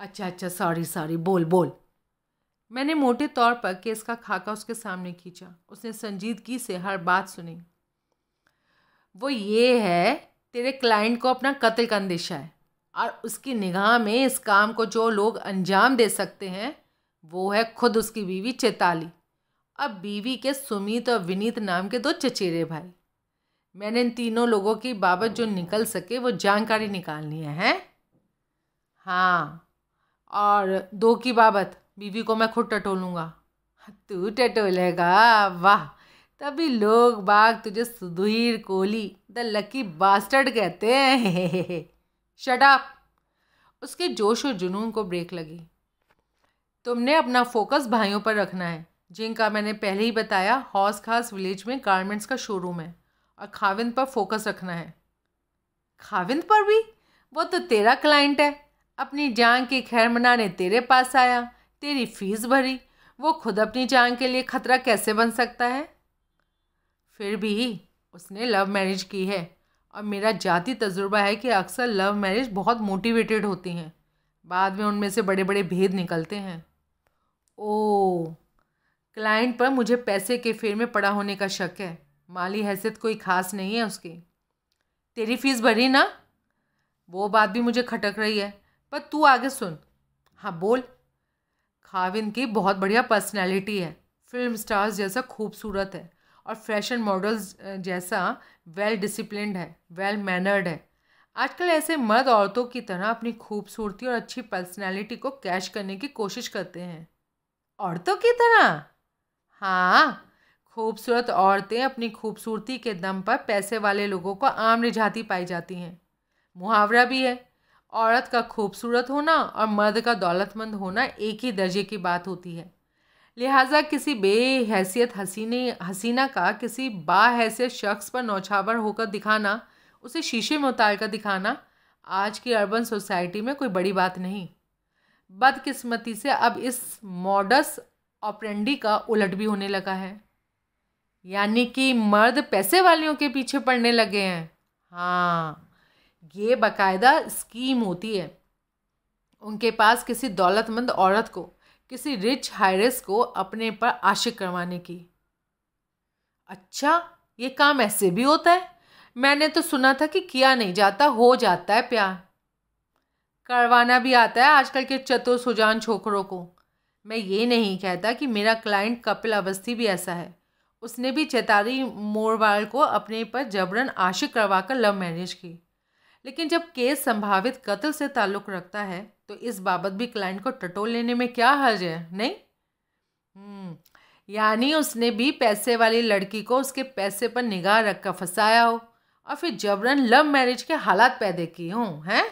अच्छा अच्छा सॉरी सॉरी बोल बोल मैंने मोटे तौर पर केस का खाका उसके सामने खींचा उसने संजीदगी से हर बात सुनी वो ये है तेरे क्लाइंट को अपना कत्ल का अंदेशा है और उसकी निगाह में इस काम को जो लोग अंजाम दे सकते हैं वो है खुद उसकी बीवी चेताली अब बीवी के सुमित और विनीत नाम के दो चचेरे भाई मैंने इन तीनों लोगों की बाबत जो निकल सके वो जानकारी निकालनी है हैं हाँ और दो की बाबत बीवी को मैं खुद टटोलूँगा तू टटोलेगा वाह तभी लोग बाग तुझे Sudhir Kohli the lucky bastard कहते हैं शटाप उसके जोश और जुनून को ब्रेक लगी तुमने अपना फोकस भाइयों पर रखना है जिनका मैंने पहले ही बताया हौस खास विलेज में गारमेंट्स का शोरूम है और खाविंद पर फोकस रखना है खाविंद पर भी वो तो तेरा क्लाइंट है अपनी जान की खैर मनाने तेरे पास आया तेरी फीस भरी वो खुद अपनी जान के लिए खतरा कैसे बन सकता है फिर भी उसने लव मैरिज की है और मेरा जाति तजुर्बा है कि अक्सर लव मैरिज बहुत मोटिवेटेड होती हैं बाद में उनमें से बड़े बड़े भेद निकलते हैं ओ क्लाइंट पर मुझे पैसे के फेर में पड़ा होने का शक है माली हैसियत कोई ख़ास नहीं है उसकी तेरी फ़ीस भरी ना वो बात भी मुझे खटक रही है पर तू आगे सुन हाँ बोल खाविन की बहुत बढ़िया पर्सनैलिटी है फिल्म स्टार्स जैसा खूबसूरत है और फैशन मॉडल्स जैसा वेल डिसिप्लिनड है वेल मैनर्ड है आजकल ऐसे मर्द औरतों की तरह अपनी खूबसूरती और अच्छी पर्सनैलिटी को कैश करने की कोशिश करते हैं औरतों की तरह हाँ खूबसूरत औरतें अपनी खूबसूरती के दम पर पैसे वाले लोगों को आम निझाती पाई जाती हैं मुहावरा भी है औरत का खूबसूरत होना और मर्द का दौलतमंद होना एक ही दर्जे की बात होती है लिहाजा किसी बेहैसियत हसीने हसीना का किसी बाहैसियत शख्स पर नौछावर होकर दिखाना उसे शीशे में उतार कर दिखाना आज की अर्बन सोसाइटी में कोई बड़ी बात नहीं बदकिस्मती से अब इस मॉडस ऑपरेंडी का उलट भी होने लगा है यानी कि मर्द पैसे वालियों के पीछे पड़ने लगे हैं हाँ ये बाकायदा स्कीम होती है उनके पास किसी दौलतमंद औरत को किसी रिच हायरस को अपने पर आशिक करवाने की अच्छा ये काम ऐसे भी होता है मैंने तो सुना था कि किया नहीं जाता हो जाता है प्यार करवाना भी आता है आजकल के चतुर सुजान छोकरों को मैं ये नहीं कहता कि मेरा क्लाइंट कपिल अवस्थी भी ऐसा है उसने भी चेतारी मोरवाल को अपने पर जबरन आशिक करवा कर लव मैरिज की लेकिन जब केस संभावित कत्ल से ताल्लुक़ रखता है तो इस बाबत भी क्लाइंट को टटोल लेने में क्या हर्ज है नहीं हम्म, यानी उसने भी पैसे वाली लड़की को उसके पैसे पर निगाह रख कर फंसाया हो और फिर जबरन लव मैरिज के हालात पैदा किए हों हैं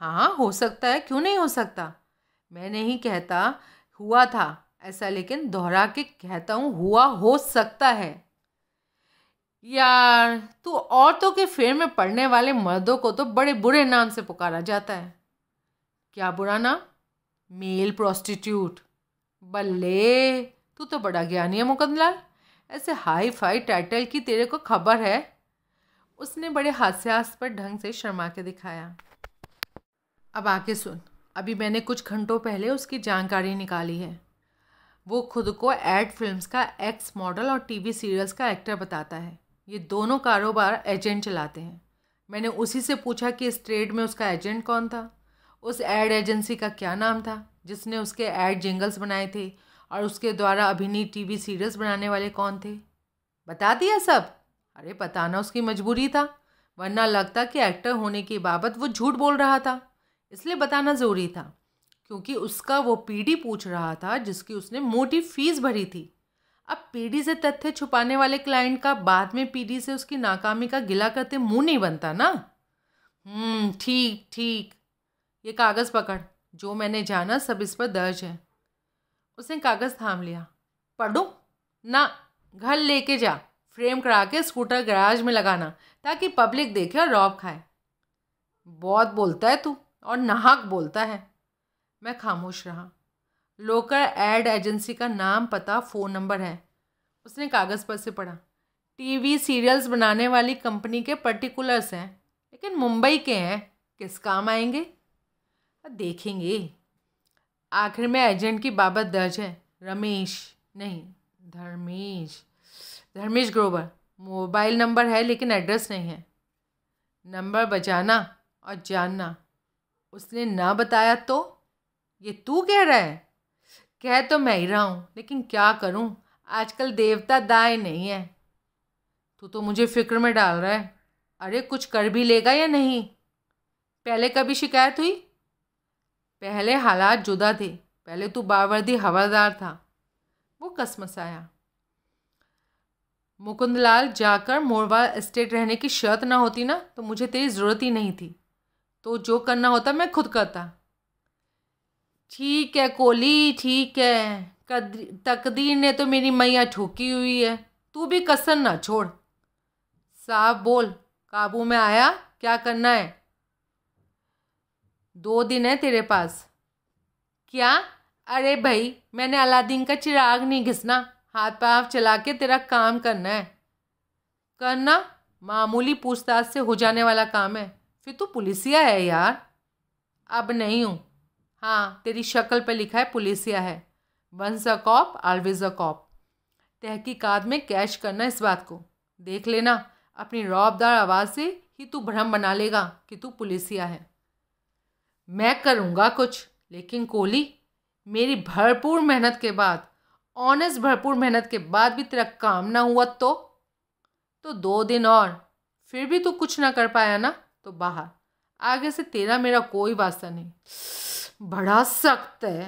हाँ हो सकता है क्यों नहीं हो सकता मैं नहीं कहता हुआ था ऐसा लेकिन दोहरा के कहता हूँ हुआ हो सकता है यार तू औरतों के फेर में पड़ने वाले मर्दों को तो बड़े बुरे नाम से पुकारा जाता है क्या बुरा नाम मेल प्रोस्टिट्यूट बल्ले तू तो बड़ा ज्ञानी है मुकंदलाल ऐसे हाई फाई टाइटल की तेरे को खबर है उसने बड़े हास्यास्पद ढंग से शर्मा के दिखाया अब आके सुन अभी मैंने कुछ घंटों पहले उसकी जानकारी निकाली है वो खुद को एड फिल्म्स का एक्स मॉडल और टीवी सीरियल्स का एक्टर बताता है ये दोनों कारोबार एजेंट चलाते हैं मैंने उसी से पूछा कि इस ट्रेड में उसका एजेंट कौन था उस एड एजेंसी का क्या नाम था जिसने उसके एड जिंगल्स बनाए थे और उसके द्वारा अभिनीत टीवी सीरियल्स बनाने वाले कौन थे बता दिया सब अरे बताना उसकी मजबूरी था वरना लगता कि एक्टर होने की बाबत वो झूठ बोल रहा था इसलिए बताना ज़रूरी था क्योंकि उसका वो पीडी पूछ रहा था जिसकी उसने मोटी फीस भरी थी अब पीढ़ी से तथ्य छुपाने वाले क्लाइंट का बाद में पीढ़ी से उसकी नाकामी का गिला करते मुंह नहीं बनता ना हम्म, ठीक ठीक ये कागज़ पकड़ जो मैंने जाना सब इस पर दर्ज है उसने कागज़ थाम लिया पढ़ू ना घर लेके जा फ्रेम करा के स्कूटर गराज में लगाना ताकि पब्लिक देखे और रॉब खाए बहुत बोलता है तू और नाहक बोलता है मैं खामोश रहा लोकल एड एजेंसी का नाम पता फ़ोन नंबर है उसने कागज़ पर से पढ़ा टीवी सीरियल्स बनाने वाली कंपनी के पर्टिकुलर्स हैं लेकिन मुंबई के हैं किस काम आएंगे देखेंगे आखिर में एजेंट की बाबत दर्ज है रमेश नहीं धर्मेश धर्मेश ग्रोवर मोबाइल नंबर है लेकिन एड्रेस नहीं है नंबर बजाना और जानना उसने ना बताया तो ये तू कह रहा है कह तो मैं ही रहा हूँ लेकिन क्या करूँ आजकल देवता दाए नहीं है तू तो मुझे फ़िक्र में डाल रहा है अरे कुछ कर भी लेगा या नहीं पहले कभी शिकायत हुई पहले हालात जुदा थे पहले तू बावर्दी हवादार था वो कसमसाया मुकुंदलाल जाकर मोरवा एस्टेट रहने की शर्त ना होती ना तो मुझे तेरी ज़रूरत ही नहीं थी तो जो करना होता मैं खुद करता ठीक है कोहली ठीक है तकदीर ने तो मेरी मैया ठोकी हुई है तू भी कसर ना छोड़ साहब बोल काबू में आया क्या करना है दो दिन है तेरे पास क्या अरे भाई मैंने अलादीन का चिराग नहीं घिसना हाथ पाव चला के तेरा काम करना है करना मामूली पूछताछ से हो जाने वाला काम है फिर तू पुलिसिया है यार अब नहीं हूँ हाँ तेरी शक्ल पे लिखा है पुलिसिया है once a cop always a cop तहकीकात में कैश करना इस बात को देख लेना अपनी रौबदार आवाज़ से ही तू भ्रम बना लेगा कि तू पुलिसिया है मैं करूँगा कुछ लेकिन कोहली मेरी भरपूर मेहनत के बाद ऑनेस्ट भरपूर मेहनत के बाद भी तेरा काम ना हुआ तो तो दो दिन और फिर भी तू कुछ ना कर पाया ना तो बाहर आगे से तेरा मेरा कोई वास्ता नहीं बड़ा सख्त है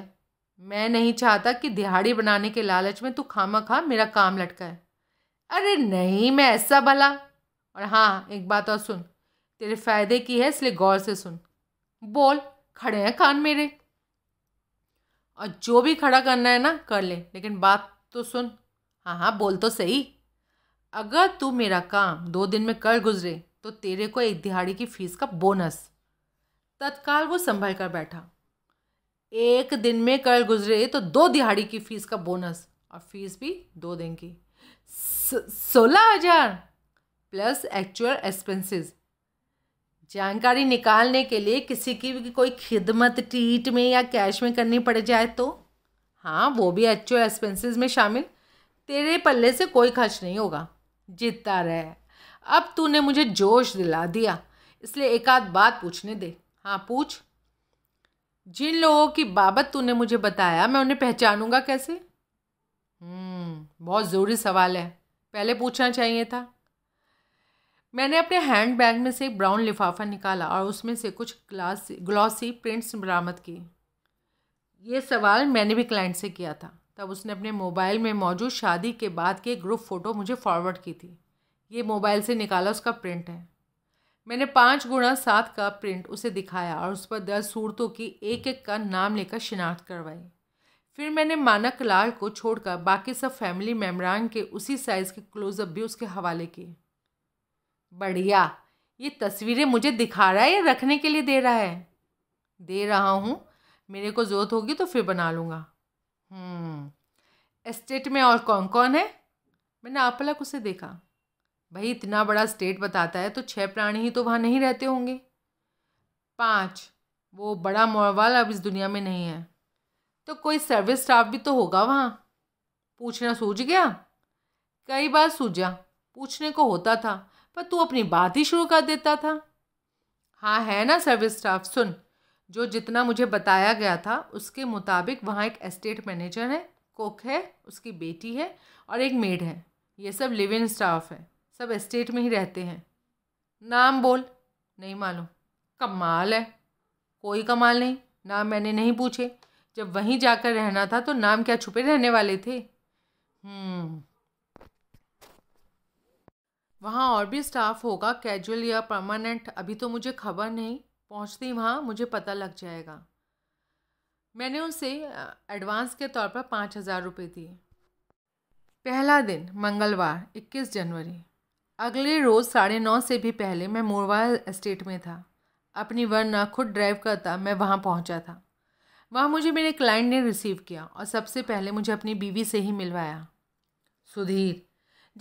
मैं नहीं चाहता कि दिहाड़ी बनाने के लालच में तू खामा खा मेरा काम लटका है अरे नहीं मैं ऐसा भला और हाँ एक बात और सुन तेरे फायदे की है इसलिए गौर से सुन बोल खड़े हैं कान मेरे और जो भी खड़ा करना है ना कर ले लेकिन बात तो सुन हाँ हाँ बोल तो सही अगर तू मेरा काम दो दिन में कर गुजरे तो तेरे को एक दिहाड़ी की फीस का बोनस तत्काल वो संभल कर बैठा एक दिन में कर गुजरे तो दो दिहाड़ी की फीस का बोनस और फीस भी दो दिन की सोलह हजार प्लस एक्चुअल एक्सपेंसेस जानकारी निकालने के लिए किसी की भी कोई खिदमत टीट में या कैश में करनी पड़ जाए तो हाँ वो भी एक्चुअल एक्सपेंसेस में शामिल तेरे पल्ले से कोई खर्च नहीं होगा जितता रहे अब तूने मुझे जोश दिला दिया इसलिए एक आध बात पूछने दे हाँ पूछ जिन लोगों की बाबत तूने मुझे बताया मैं उन्हें पहचानूंगा कैसे हम्म, बहुत ज़रूरी सवाल है पहले पूछना चाहिए था मैंने अपने हैंड बैग में से एक ब्राउन लिफाफा निकाला और उसमें से कुछ ग्लास ग्लॉसी प्रिंट्स बरामद किए ये सवाल मैंने भी क्लाइंट से किया था तब उसने अपने मोबाइल में मौजूद शादी के बाद के ग्रुप फ़ोटो मुझे फॉरवर्ड की थी ये मोबाइल से निकाला उसका प्रिंट है मैंने पाँच गुणा सात का प्रिंट उसे दिखाया और उस पर दस सूरतों की एक एक का नाम लेकर शिनाख्त करवाई फिर मैंने मानक लाल को छोड़कर बाकी सब फैमिली मेम्बरान के उसी साइज़ के क्लोजअप भी उसके हवाले किए बढ़िया ये तस्वीरें मुझे दिखा रहा है या रखने के लिए दे रहा है दे रहा हूँ मेरे को ज़रूरत होगी तो फिर बना लूँगा हम्म, एस्टेट में और कौन कौन है मैंने आपलक उसे देखा भाई इतना बड़ा स्टेट बताता है तो छह प्राणी ही तो वहाँ नहीं रहते होंगे पाँच वो बड़ा मवाल अब इस दुनिया में नहीं है तो कोई सर्विस स्टाफ भी तो होगा वहाँ पूछना सूझ गया कई बार सूझा पूछने को होता था पर तू अपनी बात ही शुरू कर देता था हाँ है ना सर्विस स्टाफ सुन जो जितना मुझे बताया गया था उसके मुताबिक वहाँ एक एस्टेट मैनेजर है कुक है उसकी बेटी है और एक मेड है ये सब लिव इन स्टाफ है सब एस्टेट में ही रहते हैं नाम बोल नहीं मालूम कमाल है कोई कमाल नहीं नाम मैंने नहीं पूछे जब वहीं जाकर रहना था तो नाम क्या छुपे रहने वाले थे हम्म। वहाँ और भी स्टाफ होगा कैजुअल या परमानेंट अभी तो मुझे खबर नहीं पहुँचती वहाँ मुझे पता लग जाएगा मैंने उनसे एडवांस के तौर पर पाँच हज़ार रुपये दिए पहला दिन मंगलवार इक्कीस जनवरी अगले रोज़ साढ़े नौ से भी पहले मैं मोरवा एस्टेट में था अपनी वरना खुद ड्राइव करता मैं वहाँ पहुँचा था वहाँ मुझे मेरे क्लाइंट ने रिसीव किया और सबसे पहले मुझे अपनी बीवी से ही मिलवाया सुधीर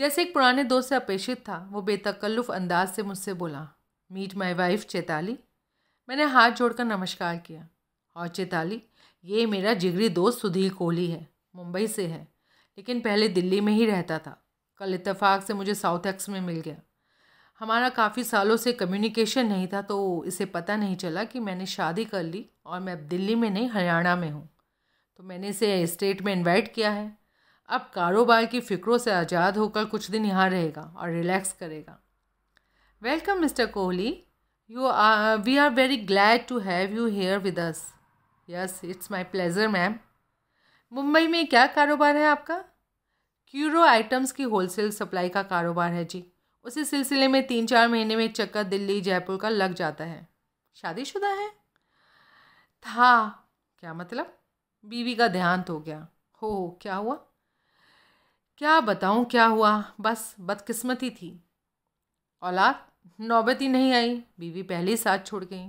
जैसे एक पुराने दोस्त से अपेक्षित था वो बेतकल्लुफ़ अंदाज से मुझसे बोला मीट माई वाइफ चेताली मैंने हाथ जोड़कर नमस्कार किया और चेताली ये मेरा जिगरी दोस्त सुधीर कोहली है मुंबई से है लेकिन पहले दिल्ली में ही रहता था कल इतफाक़ से मुझे साउथ एक्स में मिल गया हमारा काफ़ी सालों से कम्युनिकेशन नहीं था तो इसे पता नहीं चला कि मैंने शादी कर ली और मैं अब दिल्ली में नहीं हरियाणा में हूँ तो मैंने इसे स्टेट में इनवाइट किया है अब कारोबार की फ़िक्रों से आज़ाद होकर कुछ दिन यहाँ रहेगा और रिलैक्स करेगा welcome mister Kohli you are we are very glad to have you here with us yes it's my pleasure ma'am Mumbai में क्या कारोबार है आपका हीरो आइटम्स की होलसेल सप्लाई का कारोबार है जी उसी सिलसिले में तीन चार महीने में चक्कर दिल्ली जयपुर का लग जाता है शादीशुदा है था क्या मतलब बीवी का देहांत हो गया हो क्या हुआ क्या बताऊँ क्या हुआ बस बदकिस्मती थी औलाद नौबत ही नहीं आई बीवी पहले ही साथ छोड़ गई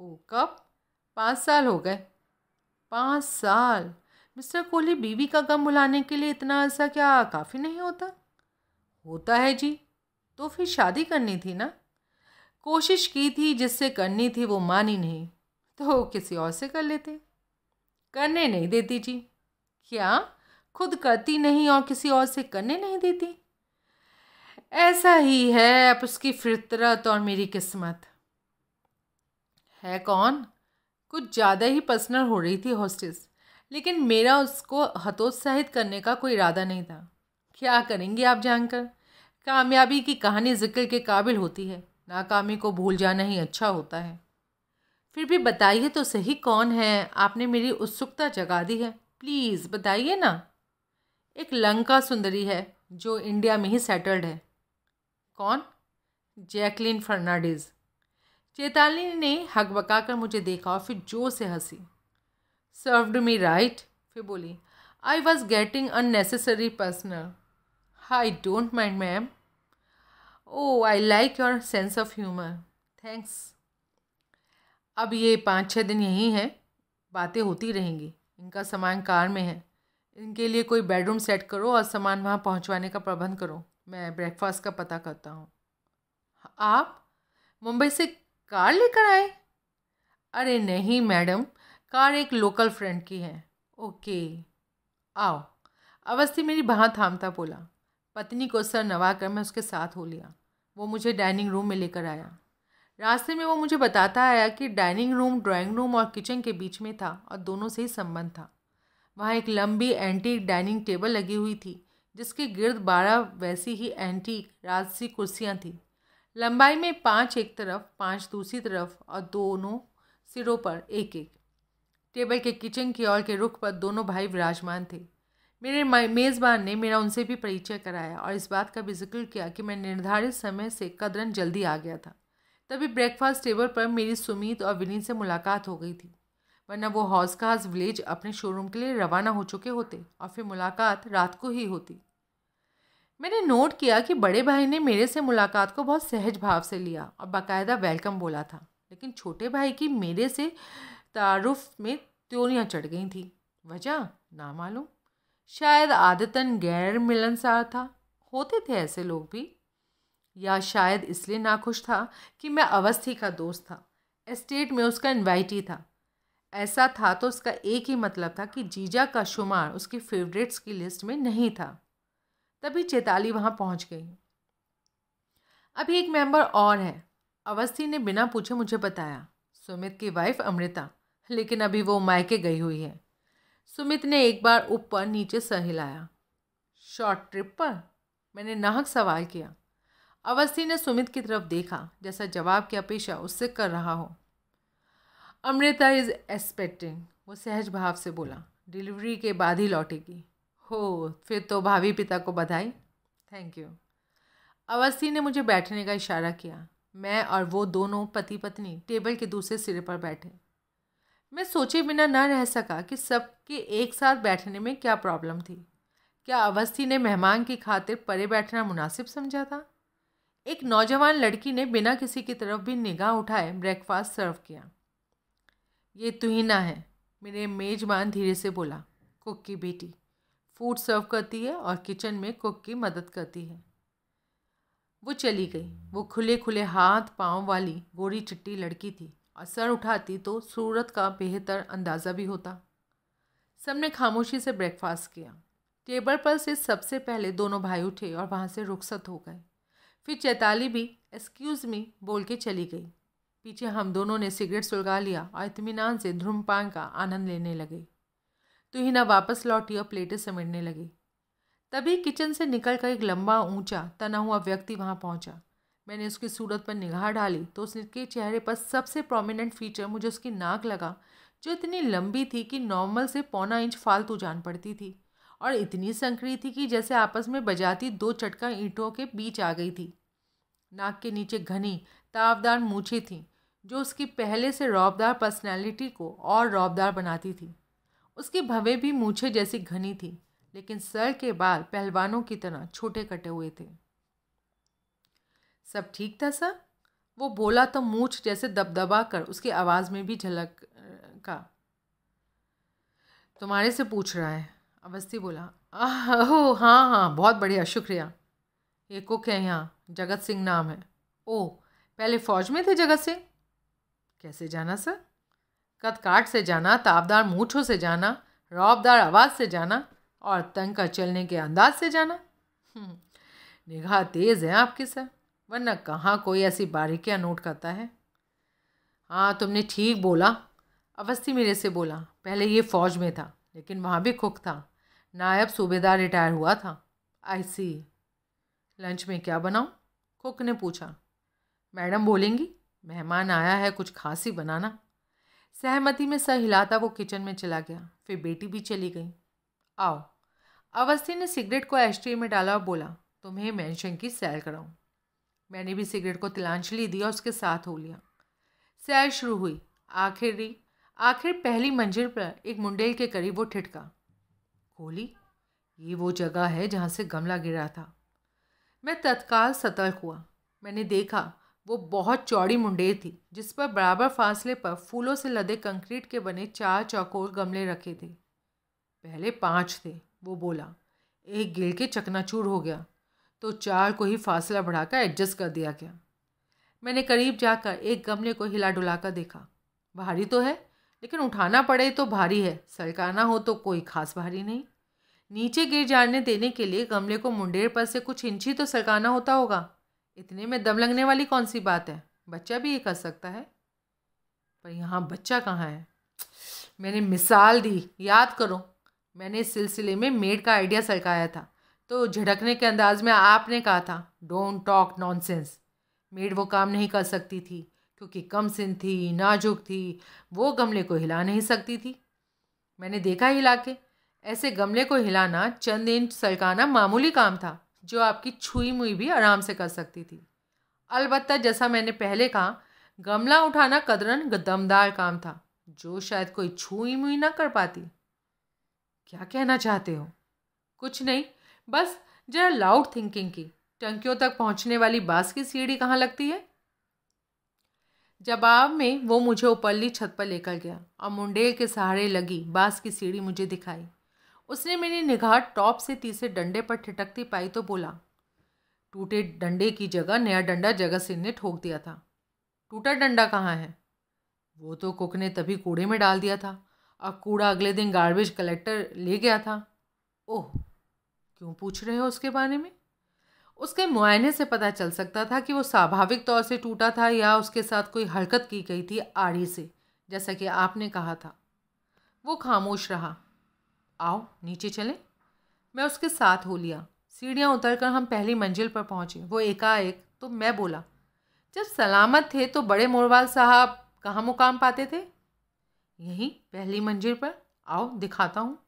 ओ कब पाँच साल हो गए पाँच साल मिस्टर कोहली बीवी का गम भुलाने के लिए इतना अरसा क्या काफ़ी नहीं होता होता है जी तो फिर शादी करनी थी ना कोशिश की थी जिससे करनी थी वो मानी नहीं तो किसी और से कर लेते करने नहीं देती जी क्या खुद करती नहीं और किसी और से करने नहीं देती ऐसा ही है अब उसकी फितरत और मेरी किस्मत है कौन कुछ ज़्यादा ही पर्सनल हो रही थी हॉस्टेस लेकिन मेरा उसको हतोत्साहित करने का कोई इरादा नहीं था क्या करेंगे आप जानकर कामयाबी की कहानी जिक्र के काबिल होती है नाकामी को भूल जाना ही अच्छा होता है फिर भी बताइए तो सही कौन है आपने मेरी उत्सुकता जगा दी है प्लीज़ बताइए ना एक लंका सुंदरी है जो इंडिया में ही सेटल्ड है कौन जैकलिन फर्नाडिज़ चेताली ने हकबका कर मुझे देखा और फिर जोर से हंसी सर्वड मी राइट फिर बोली I was getting unnecessary personal I don't mind ma'am oh I like your sense of humour thanks अब ये पाँच छः दिन यहीं हैं बातें होती रहेंगी इनका सामान कार में है इनके लिए कोई बेडरूम सेट करो और सामान वहाँ पहुँचवाने का प्रबंध करो मैं ब्रेकफास्ट का पता करता हूँ आप मुंबई से कार लेकर आए अरे नहीं मैडम कार एक लोकल फ्रेंड की है ओके आओ अवस्थी मेरी बाँ थामता बोला पत्नी को सर नवा कर मैं उसके साथ हो लिया वो मुझे डाइनिंग रूम में लेकर आया रास्ते में वो मुझे बताता आया कि डाइनिंग रूम ड्राइंग रूम और किचन के बीच में था और दोनों से ही संबंध था वहाँ एक लंबी एंटीक डाइनिंग टेबल लगी हुई थी जिसके गिर्द बारह वैसी ही एंटीक राजसी कुर्सियाँ थीं लंबाई में पाँच एक तरफ पाँच दूसरी तरफ और दोनों सिरों पर एक एक टेबल के किचन की ओर के रुख पर दोनों भाई विराजमान थे मेरे मेज़बान ने मेरा उनसे भी परिचय कराया और इस बात का भी जिक्र किया कि मैं निर्धारित समय से कदरन जल्दी आ गया था तभी ब्रेकफास्ट टेबल पर मेरी सुमित और विनीत से मुलाकात हो गई थी वरना वो हौस काज विलेज अपने शोरूम के लिए रवाना हो चुके होते और फिर मुलाकात रात को ही होती मैंने नोट किया कि बड़े भाई ने मेरे से मुलाकात को बहुत सहज भाव से लिया और बाकायदा वेलकम बोला था लेकिन छोटे भाई की मेरे से तारुफ में त्योरियाँ चढ़ गई थी वजह ना मालूम शायद आदतन गैर मिलनसार था होते थे ऐसे लोग भी या शायद इसलिए नाखुश था कि मैं अवस्थी का दोस्त था एस्टेट में उसका ही था ऐसा था तो उसका एक ही मतलब था कि जीजा का शुमार उसकी फेवरेट्स की लिस्ट में नहीं था तभी चेताली वहाँ पहुँच गई अभी एक मेंबर और है अवस्थी ने बिना पूछे मुझे बताया सुमित की वाइफ अमृता लेकिन अभी वो मायके गई हुई है सुमित ने एक बार ऊपर नीचे सहिलाया शॉर्ट ट्रिप पर मैंने नाहक सवाल किया अवस्थी ने सुमित की तरफ देखा जैसा जवाब की अपेक्षा उससे कर रहा हो अमृता इज़ एक्सपेक्टिंग वो सहज भाव से बोला डिलीवरी के बाद ही लौटेगी हो फिर तो भाभी पिता को बधाई थैंक यू अवस्थी ने मुझे बैठने का इशारा किया मैं और वो दोनों पति पत्नी टेबल के दूसरे सिरे पर बैठे मैं सोचे बिना न रह सका कि सबके एक साथ बैठने में क्या प्रॉब्लम थी क्या अवस्थी ने मेहमान की खातिर परे बैठना मुनासिब समझा था एक नौजवान लड़की ने बिना किसी की तरफ भी निगाह उठाए ब्रेकफास्ट सर्व किया ये तुहिना है मेरे मेज़बान धीरे से बोला कुक की बेटी फूड सर्व करती है और किचन में कुक की मदद करती है वो चली गई वो खुले खुले हाथ पाँव वाली गोरी चिट्टी लड़की थी असर उठाती तो सूरत का बेहतर अंदाज़ा भी होता सबने खामोशी से ब्रेकफास्ट किया टेबल पर से सबसे पहले दोनों भाई उठे और वहाँ से रुखसत हो गए फिर चैताली भी एक्सक्यूज़ मी बोल के चली गई पीछे हम दोनों ने सिगरेट सुलगा लिया और इतमान से ध्रुमपान का आनंद लेने लगे तो ना वापस लौटी और प्लेटें समेटने लगी तभी किचन से निकल कर एक लंबा ऊंचा तना हुआ व्यक्ति वहाँ पहुँचा मैंने उसकी सूरत पर निगाह डाली तो उसके चेहरे पर सबसे प्रोमिनेंट फीचर मुझे उसकी नाक लगा जो इतनी लंबी थी कि नॉर्मल से पौना इंच फालतू जान पड़ती थी और इतनी संकरी थी कि जैसे आपस में बजाती दो चटका ईंटों के बीच आ गई थी नाक के नीचे घनी तावदार मूछी थीं जो उसकी पहले से रौबदार पर्सनैलिटी को और रौबदार बनाती थी उसकी भवें भी मूछे जैसी घनी थी लेकिन सर के बाल पहलवानों की तरह छोटे कटे हुए थे सब ठीक था सर वो बोला तो मूछ जैसे दबदबा कर उसकी आवाज़ में भी झलक का तुम्हारे से पूछ रहा है अवस्थी बोला आहो हाँ हाँ बहुत बढ़िया शुक्रिया ये कुक है यहाँ जगत सिंह नाम है ओ पहले फ़ौज में थे जगत सिंह कैसे जाना सर कदकाट से जाना ताबदार मूछों से जाना रौबदार आवाज़ से जाना और तंग का चलने के अंदाज से जाना हम्म, निगाह तेज़ है आपकी सर वरना कहाँ कोई ऐसी बारीकियाँ नोट करता है हाँ तुमने ठीक बोला अवस्थी मेरे से बोला पहले ये फ़ौज में था लेकिन वहाँ भी कुक था नायब सूबेदार रिटायर हुआ था आई सी लंच में क्या बनाऊँ कुक ने पूछा मैडम बोलेंगी मेहमान आया है कुछ खास ही बनाना सहमति में सर हिलाता वो किचन में चला गया फिर बेटी भी चली गई आओ अवस्थी ने सिगरेट को एस्ट्री में डाला और बोला तुम्हें मेंशन की सैर कराऊँ मैंने भी सिगरेट को तिलांजलि दी और उसके साथ हो लिया सैर शुरू हुई आखिरी आखिर पहली मंजिल पर एक मुंडेल के करीब वो ठिठका खोली ये वो जगह है जहाँ से गमला गिरा था मैं तत्काल सतर्क हुआ मैंने देखा वो बहुत चौड़ी मुंडेर थी जिस पर बराबर फासले पर फूलों से लदे कंक्रीट के बने चार चौकोर गमले रखे थे पहले पांच थे वो बोला एक गिल के चकनाचूर हो गया तो चार को ही फासला बढ़ाकर एडजस्ट कर दिया गया मैंने करीब जाकर एक गमले को हिला डुला कर देखा भारी तो है लेकिन उठाना पड़े तो भारी है सरकाना हो तो कोई खास भारी नहीं नीचे गिर जाने देने के लिए गमले को मुंडेर पर से कुछ इंची तो सरकाना होता होगा इतने में दम लगने वाली कौन सी बात है बच्चा भी ये कर सकता है पर यहाँ बच्चा कहाँ है मैंने मिसाल दी याद करो मैंने इस सिलसिले में मेड का आइडिया सरकाया था तो झड़कने के अंदाज में आपने कहा था डोंट टॉक नॉन मेड वो काम नहीं कर सकती थी क्योंकि कम सिंह थी नाजुक थी वो गमले को हिला नहीं सकती थी मैंने देखा हिला के ऐसे गमले को हिलाना चंद इंच सलकाना मामूली काम था जो आपकी छुई मुई भी आराम से कर सकती थी अलबत्त जैसा मैंने पहले कहा गमला उठाना कदरन दमदार काम था जो शायद कोई छुई मुई ना कर पाती क्या कहना चाहते हो कुछ नहीं बस जरा लाउड थिंकिंग की टंकियों तक पहुंचने वाली बांस की सीढ़ी कहाँ लगती है जवाब में वो मुझे ऊपरली छत पर लेकर गया और मुंडेल के सहारे लगी बांस की सीढ़ी मुझे दिखाई उसने मेरी निगाह टॉप से तीसरे डंडे पर ठिटकती पाई तो बोला टूटे डंडे की जगह नया डंडा जगत सिंह ने ठोक दिया था टूटा डंडा कहाँ है वो तो कुक ने तभी कूड़े में डाल दिया था और कूड़ा अगले दिन गार्बेज कलेक्टर ले गया था ओह क्यों पूछ रहे हो उसके बारे में उसके मुआयने से पता चल सकता था कि वो स्वाभाविक तौर से टूटा था या उसके साथ कोई हरकत की गई थी आड़ी से जैसा कि आपने कहा था वो खामोश रहा आओ नीचे चलें मैं उसके साथ हो लिया सीढ़ियाँ कर हम पहली मंजिल पर पहुँचे वो एकाएक तो मैं बोला जब सलामत थे तो बड़े मोरवाल साहब कहाँ मुकाम पाते थे यहीं पहली मंजिल पर आओ दिखाता हूँ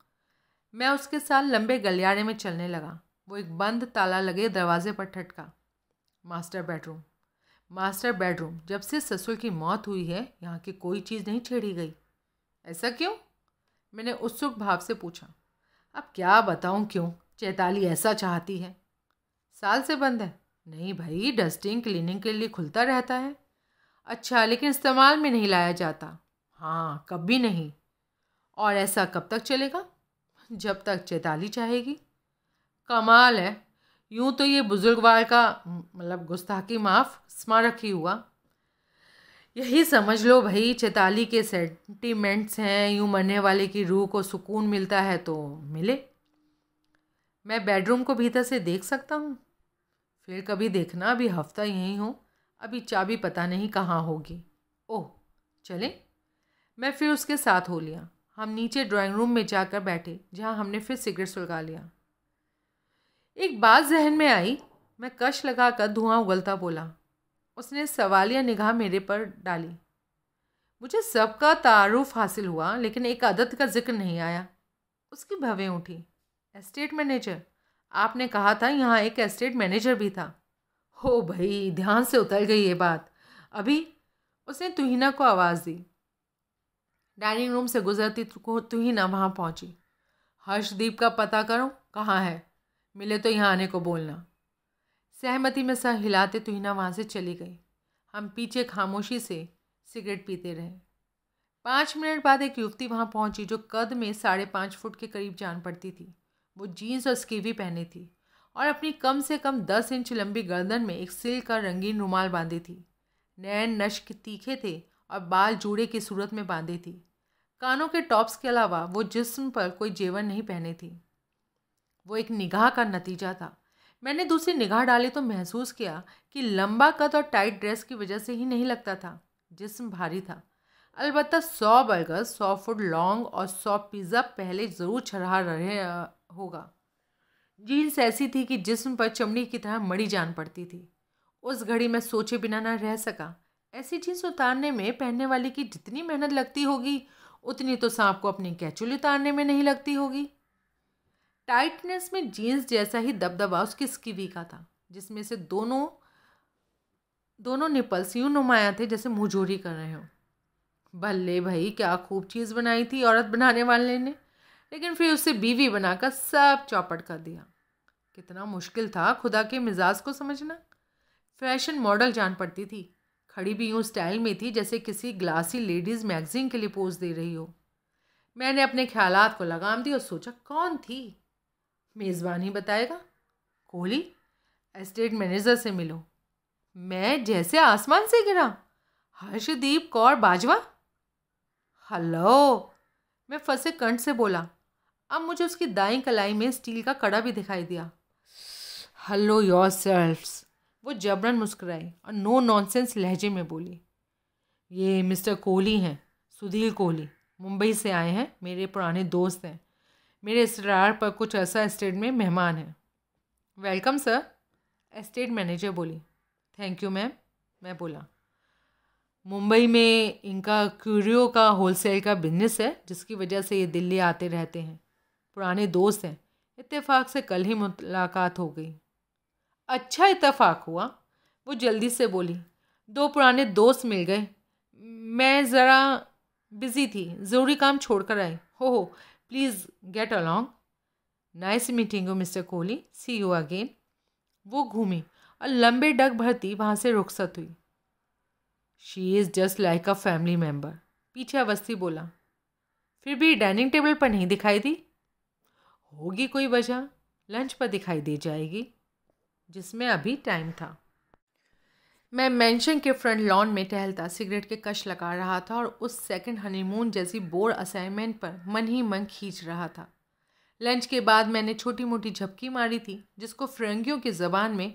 मैं उसके साथ लंबे गलियारे में चलने लगा वो एक बंद ताला लगे दरवाजे पर ठटका मास्टर बेडरूम मास्टर बेडरूम जब से ससुर की मौत हुई है यहाँ की कोई चीज़ नहीं छेड़ी गई ऐसा क्यों मैंने उत्सुक भाव से पूछा अब क्या बताऊँ क्यों चैताली ऐसा चाहती है साल से बंद है नहीं भाई डस्टिंग क्लीनिंग के लिए खुलता रहता है अच्छा लेकिन इस्तेमाल में नहीं लाया जाता हाँ कभी नहीं और ऐसा कब तक चलेगा जब तक चेताली चाहेगी कमाल है यूं तो ये बुजुर्गवार का मतलब गुस्ताखी माफ़ स्मारक ही हुआ यही समझ लो भाई चेताली के सेंटिमेंट्स हैं यूं मरने वाले की रूह को सुकून मिलता है तो मिले मैं बेडरूम को भीतर से देख सकता हूँ फिर कभी देखना अभी हफ्ता यहीं हो अभी चाबी पता नहीं कहाँ होगी ओह चले मैं फिर उसके साथ हो लिया हम नीचे ड्राइंग रूम में जाकर बैठे जहाँ हमने फिर सिगरेट सुलगा लिया एक बात जहन में आई मैं कश लगाकर धुआं उगलता बोला उसने सवालिया निगाह मेरे पर डाली मुझे सबका तारुफ हासिल हुआ लेकिन एक आदत का जिक्र नहीं आया उसकी भवें उठी एस्टेट मैनेजर आपने कहा था यहाँ एक एस्टेट मैनेजर भी था हो भाई ध्यान से उतर गई ये बात अभी उसने तुहिना को आवाज़ दी डाइनिंग रूम से गुजरती तो ही ना वहाँ पहुँची हर्षदीप का पता करो कहाँ है मिले तो यहाँ आने को बोलना सहमति में सह हिलाते तो हिना वहाँ से चली गई हम पीछे खामोशी से सिगरेट पीते रहे पाँच मिनट बाद एक युवती वहाँ पहुँची जो कद में साढ़े पाँच फुट के करीब जान पड़ती थी वो जीन्स और स्कीवी पहनी थी और अपनी कम से कम दस इंच लंबी गर्दन में एक सिल्क का रंगीन रुमाल बांधी थी नैन नश्क तीखे थे और बाल जूड़े की सूरत में बांधी थी कानों के टॉप्स के अलावा वो जिस्म पर कोई जेवर नहीं पहने थी वो एक निगाह का नतीजा था मैंने दूसरी निगाह डाली तो महसूस किया कि लंबा कद और टाइट ड्रेस की वजह से ही नहीं लगता था जिसम भारी था अलबत्त सौ बर्गर सौ फुट लॉन्ग और सौ पिज़्ज़ा पहले ज़रूर छरहा रहे होगा जीन्स ऐसी थी कि जिसम पर चमड़ी की तरह मड़ी जान पड़ती थी उस घड़ी में सोचे बिना न रह सका ऐसी चीज़ उतारने में पहनने वाले की जितनी मेहनत लगती होगी उतनी तो सांप को अपनी कैचुल उतारने में नहीं लगती होगी टाइटनेस में जीन्स जैसा ही दबदबा उसकी स्कीवी का था जिसमें से दोनों दोनों निपल्स यूँ नुमाया थे जैसे मुझोरी कर रहे हो भले भाई क्या खूब चीज़ बनाई थी औरत बनाने वाले ने लेकिन फिर उसे बीवी बनाकर सब चौपट कर दिया कितना मुश्किल था खुदा के मिजाज को समझना फैशन मॉडल जान पड़ती थी खड़ी भी यूँ स्टाइल में थी जैसे किसी ग्लासी लेडीज़ मैगजीन के लिए पोज दे रही हो मैंने अपने ख्याल को लगाम दी और सोचा कौन थी मेज़बान ही बताएगा कोहली एस्टेट मैनेजर से मिलो मैं जैसे आसमान से गिरा हर्षदीप कौर बाजवा हलो मैं फंसे कंठ से बोला अब मुझे उसकी दाई कलाई में स्टील का कड़ा भी दिखाई दिया हलो योर सेल्फ्स वो जबरन मुस्कुराई और नो नॉनसेंस लहजे में बोली ये मिस्टर कोहली हैं सुधीर कोहली मुंबई से आए हैं मेरे पुराने दोस्त हैं मेरे रिश्तेदार पर कुछ ऐसा इस्टेट में मेहमान हैं वेलकम सर एस्टेट मैनेजर बोली थैंक यू मैम मैं बोला मुंबई में इनका क्यूरियो का होलसेल का बिजनेस है जिसकी वजह से ये दिल्ली आते रहते हैं पुराने दोस्त हैं इत्तेफाक से कल ही मुलाकात हो गई अच्छा इतफाक़ हुआ वो जल्दी से बोली दो पुराने दोस्त मिल गए मैं ज़रा बिज़ी थी ज़रूरी काम छोड़ कर आई हो हो please get along nice meeting हो mister Kohli see you again वो घूमी और लंबे डग भरती वहाँ से रुखसत हुई she is just like a family member पीछे अवस्थी बोला फिर भी डाइनिंग टेबल पर नहीं दिखाई दी होगी कोई वजह लंच पर दिखाई दे जाएगी जिसमें अभी टाइम था मैं मेंशन के फ्रंट लॉन में टहलता सिगरेट के कश लगा रहा था और उस सेकंड हनीमून जैसी बोर्ड असाइनमेंट पर मन ही मन खींच रहा था लंच के बाद मैंने छोटी मोटी झपकी मारी थी जिसको फिरंगियों की ज़बान में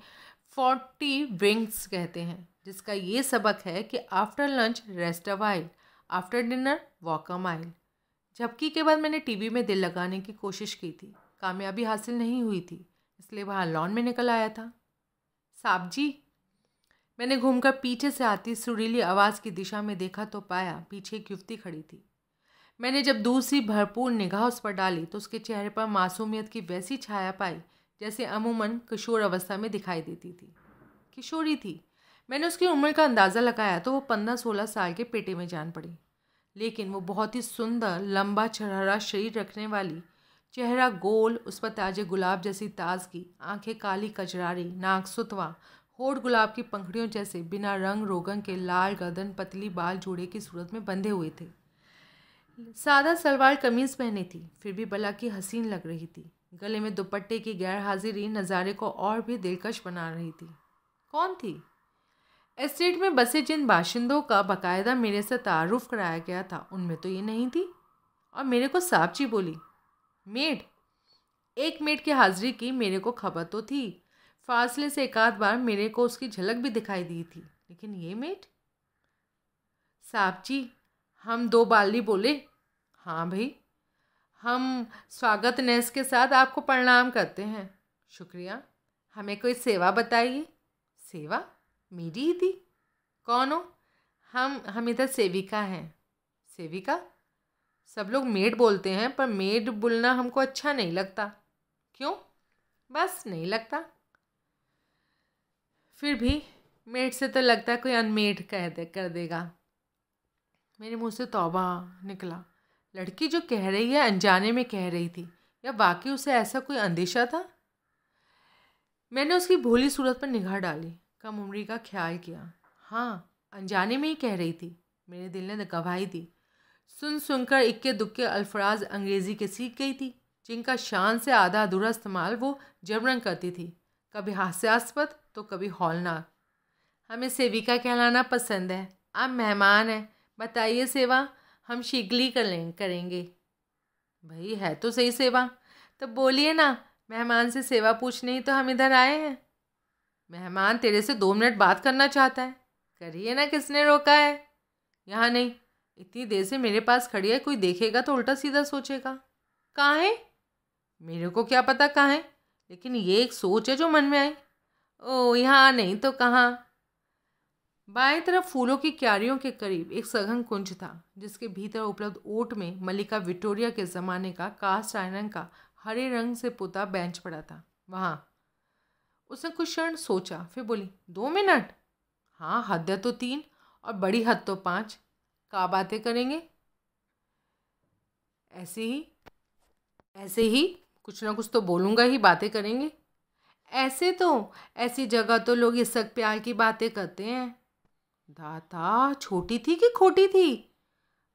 फोर्टी विंग्स कहते हैं जिसका ये सबक है कि after lunch rest a while after dinner walk a mile झपकी के बाद मैंने टीवी में दिल लगाने की कोशिश की थी कामयाबी हासिल नहीं हुई थी इसलिए वहाँ लॉन में निकल आया था साहब जी मैंने घूमकर पीछे से आती सुरीली आवाज़ की दिशा में देखा तो पाया पीछे एक युवती खड़ी थी मैंने जब दूसरी भरपूर निगाह उस पर डाली तो उसके चेहरे पर मासूमियत की वैसी छाया पाई जैसे अमूमन किशोर अवस्था में दिखाई देती थी किशोरी थी मैंने उसकी उम्र का अंदाज़ा लगाया तो वो पंद्रह सोलह साल के पेटे में जान पड़ी लेकिन वो बहुत ही सुंदर लंबा चरहरा शरीर रखने वाली चेहरा गोल उस पर ताजे गुलाब जैसी ताजगी आंखें काली कचरारी नाक सुतवा होठ गुलाब की पंखड़ियों जैसे बिना रंग रोगन के लाल गर्दन पतली बाल जूड़े की सूरत में बंधे हुए थे सादा सलवार कमीज पहनी थी फिर भी बला की हसीन लग रही थी गले में दुपट्टे की गैर हाजिरी नज़ारे को और भी दिलकश बना रही थी कौन थी एस्टेट में बसे जिन बाशिंदों का बाकायदा मेरे से तारुफ कराया गया था उनमें तो ये नहीं थी और मेरे को साबची बोली मेड एक मेड की हाजिरी की मेरे को खबर तो थी फासले से एक आध बार मेरे को उसकी झलक भी दिखाई दी थी लेकिन ये मेड साहब जी हम दो बाली बोले हाँ भाई हम स्वागत नेस के साथ आपको प्रणाम करते हैं शुक्रिया हमें कोई सेवा बताइए सेवा मेरी ही थी कौन हो हम हम इधर सेविका हैं सेविका सब लोग मेड बोलते हैं पर मेड बोलना हमको अच्छा नहीं लगता क्यों बस नहीं लगता फिर भी मेड से तो लगता है कोई अनमेड कह दे कर देगा मेरे मुंह से तौबा निकला लड़की जो कह रही है अनजाने में कह रही थी या वाकई उसे ऐसा कोई अंदेशा था मैंने उसकी भोली सूरत पर निगाह डाली कम उम्री का ख्याल किया हाँ अनजाने में ही कह रही थी मेरे दिल ने तो गवाही दी सुन सुनकर इक्के दुक्के अल्फराज अंग्रेज़ी के सीख गई थी जिनका शान से आधा अधूरा इस्तेमाल वो जबरन करती थी कभी हास्यास्पद तो कभी हौलनाक हमें सेविका कहलाना पसंद है आप मेहमान हैं बताइए सेवा हम शीघली कर लें करेंगे भाई है तो सही सेवा तो बोलिए ना मेहमान से सेवा पूछने ही तो हम इधर आए हैं मेहमान तेरे से दो मिनट बात करना चाहता है करिए ना किसने रोका है यहाँ नहीं इतनी देर से मेरे पास खड़ी है कोई देखेगा तो उल्टा सीधा सोचेगा कहाँ है मेरे को क्या पता कहाँ है लेकिन ये एक सोच है जो मन में आई ओ यहाँ नहीं तो कहाँ बाएं तरफ फूलों की क्यारियों के करीब एक सघन कुंज था जिसके भीतर उपलब्ध ओट में मल्लिका विक्टोरिया के ज़माने का कास्ट आयरन का हरे रंग से पुता बेंच पड़ा था वहाँ उसने कुछ क्षण सोचा फिर बोली दो मिनट हाँ हद तो तीन और बड़ी हद तो पाँच का बातें करेंगे ऐसे ही ऐसे ही कुछ ना कुछ तो बोलूँगा ही बातें करेंगे ऐसे तो ऐसी जगह तो लोग इस सक प्यार की बातें करते हैं दाता छोटी थी कि खोटी थी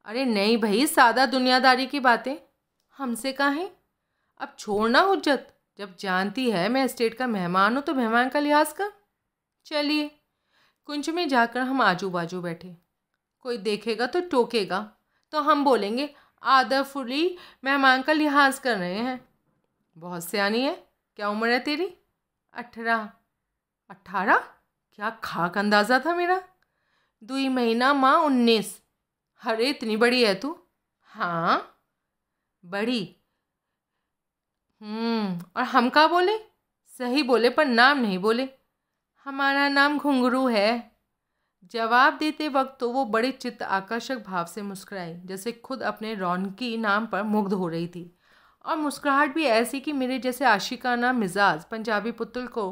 अरे नहीं भाई सादा दुनियादारी की बातें हमसे कहें अब छोड़ना उज्जत जब जानती है मैं स्टेट का मेहमान हूँ तो मेहमान का लिहाज कर चलिए कुंज में जाकर हम आजू बाजू बैठे कोई देखेगा तो टोकेगा तो हम बोलेंगे आदरफुली मेहमान का लिहाज कर रहे हैं बहुत सियानी है क्या उम्र है तेरी अठारह अट्ठारह क्या खाक अंदाज़ा था मेरा दुई महीना माँ उन्नीस अरे इतनी बड़ी है तू हाँ बड़ी हम्म और हम क्या बोले सही बोले पर नाम नहीं बोले हमारा नाम घुंगरू है जवाब देते वक्त तो वो बड़े चित्त आकर्षक भाव से मुस्कुराई जैसे खुद अपने रौनकी नाम पर मुग्ध हो रही थी और मुस्कुराहट भी ऐसी कि मेरे जैसे आशिकाना मिजाज पंजाबी पुतुल को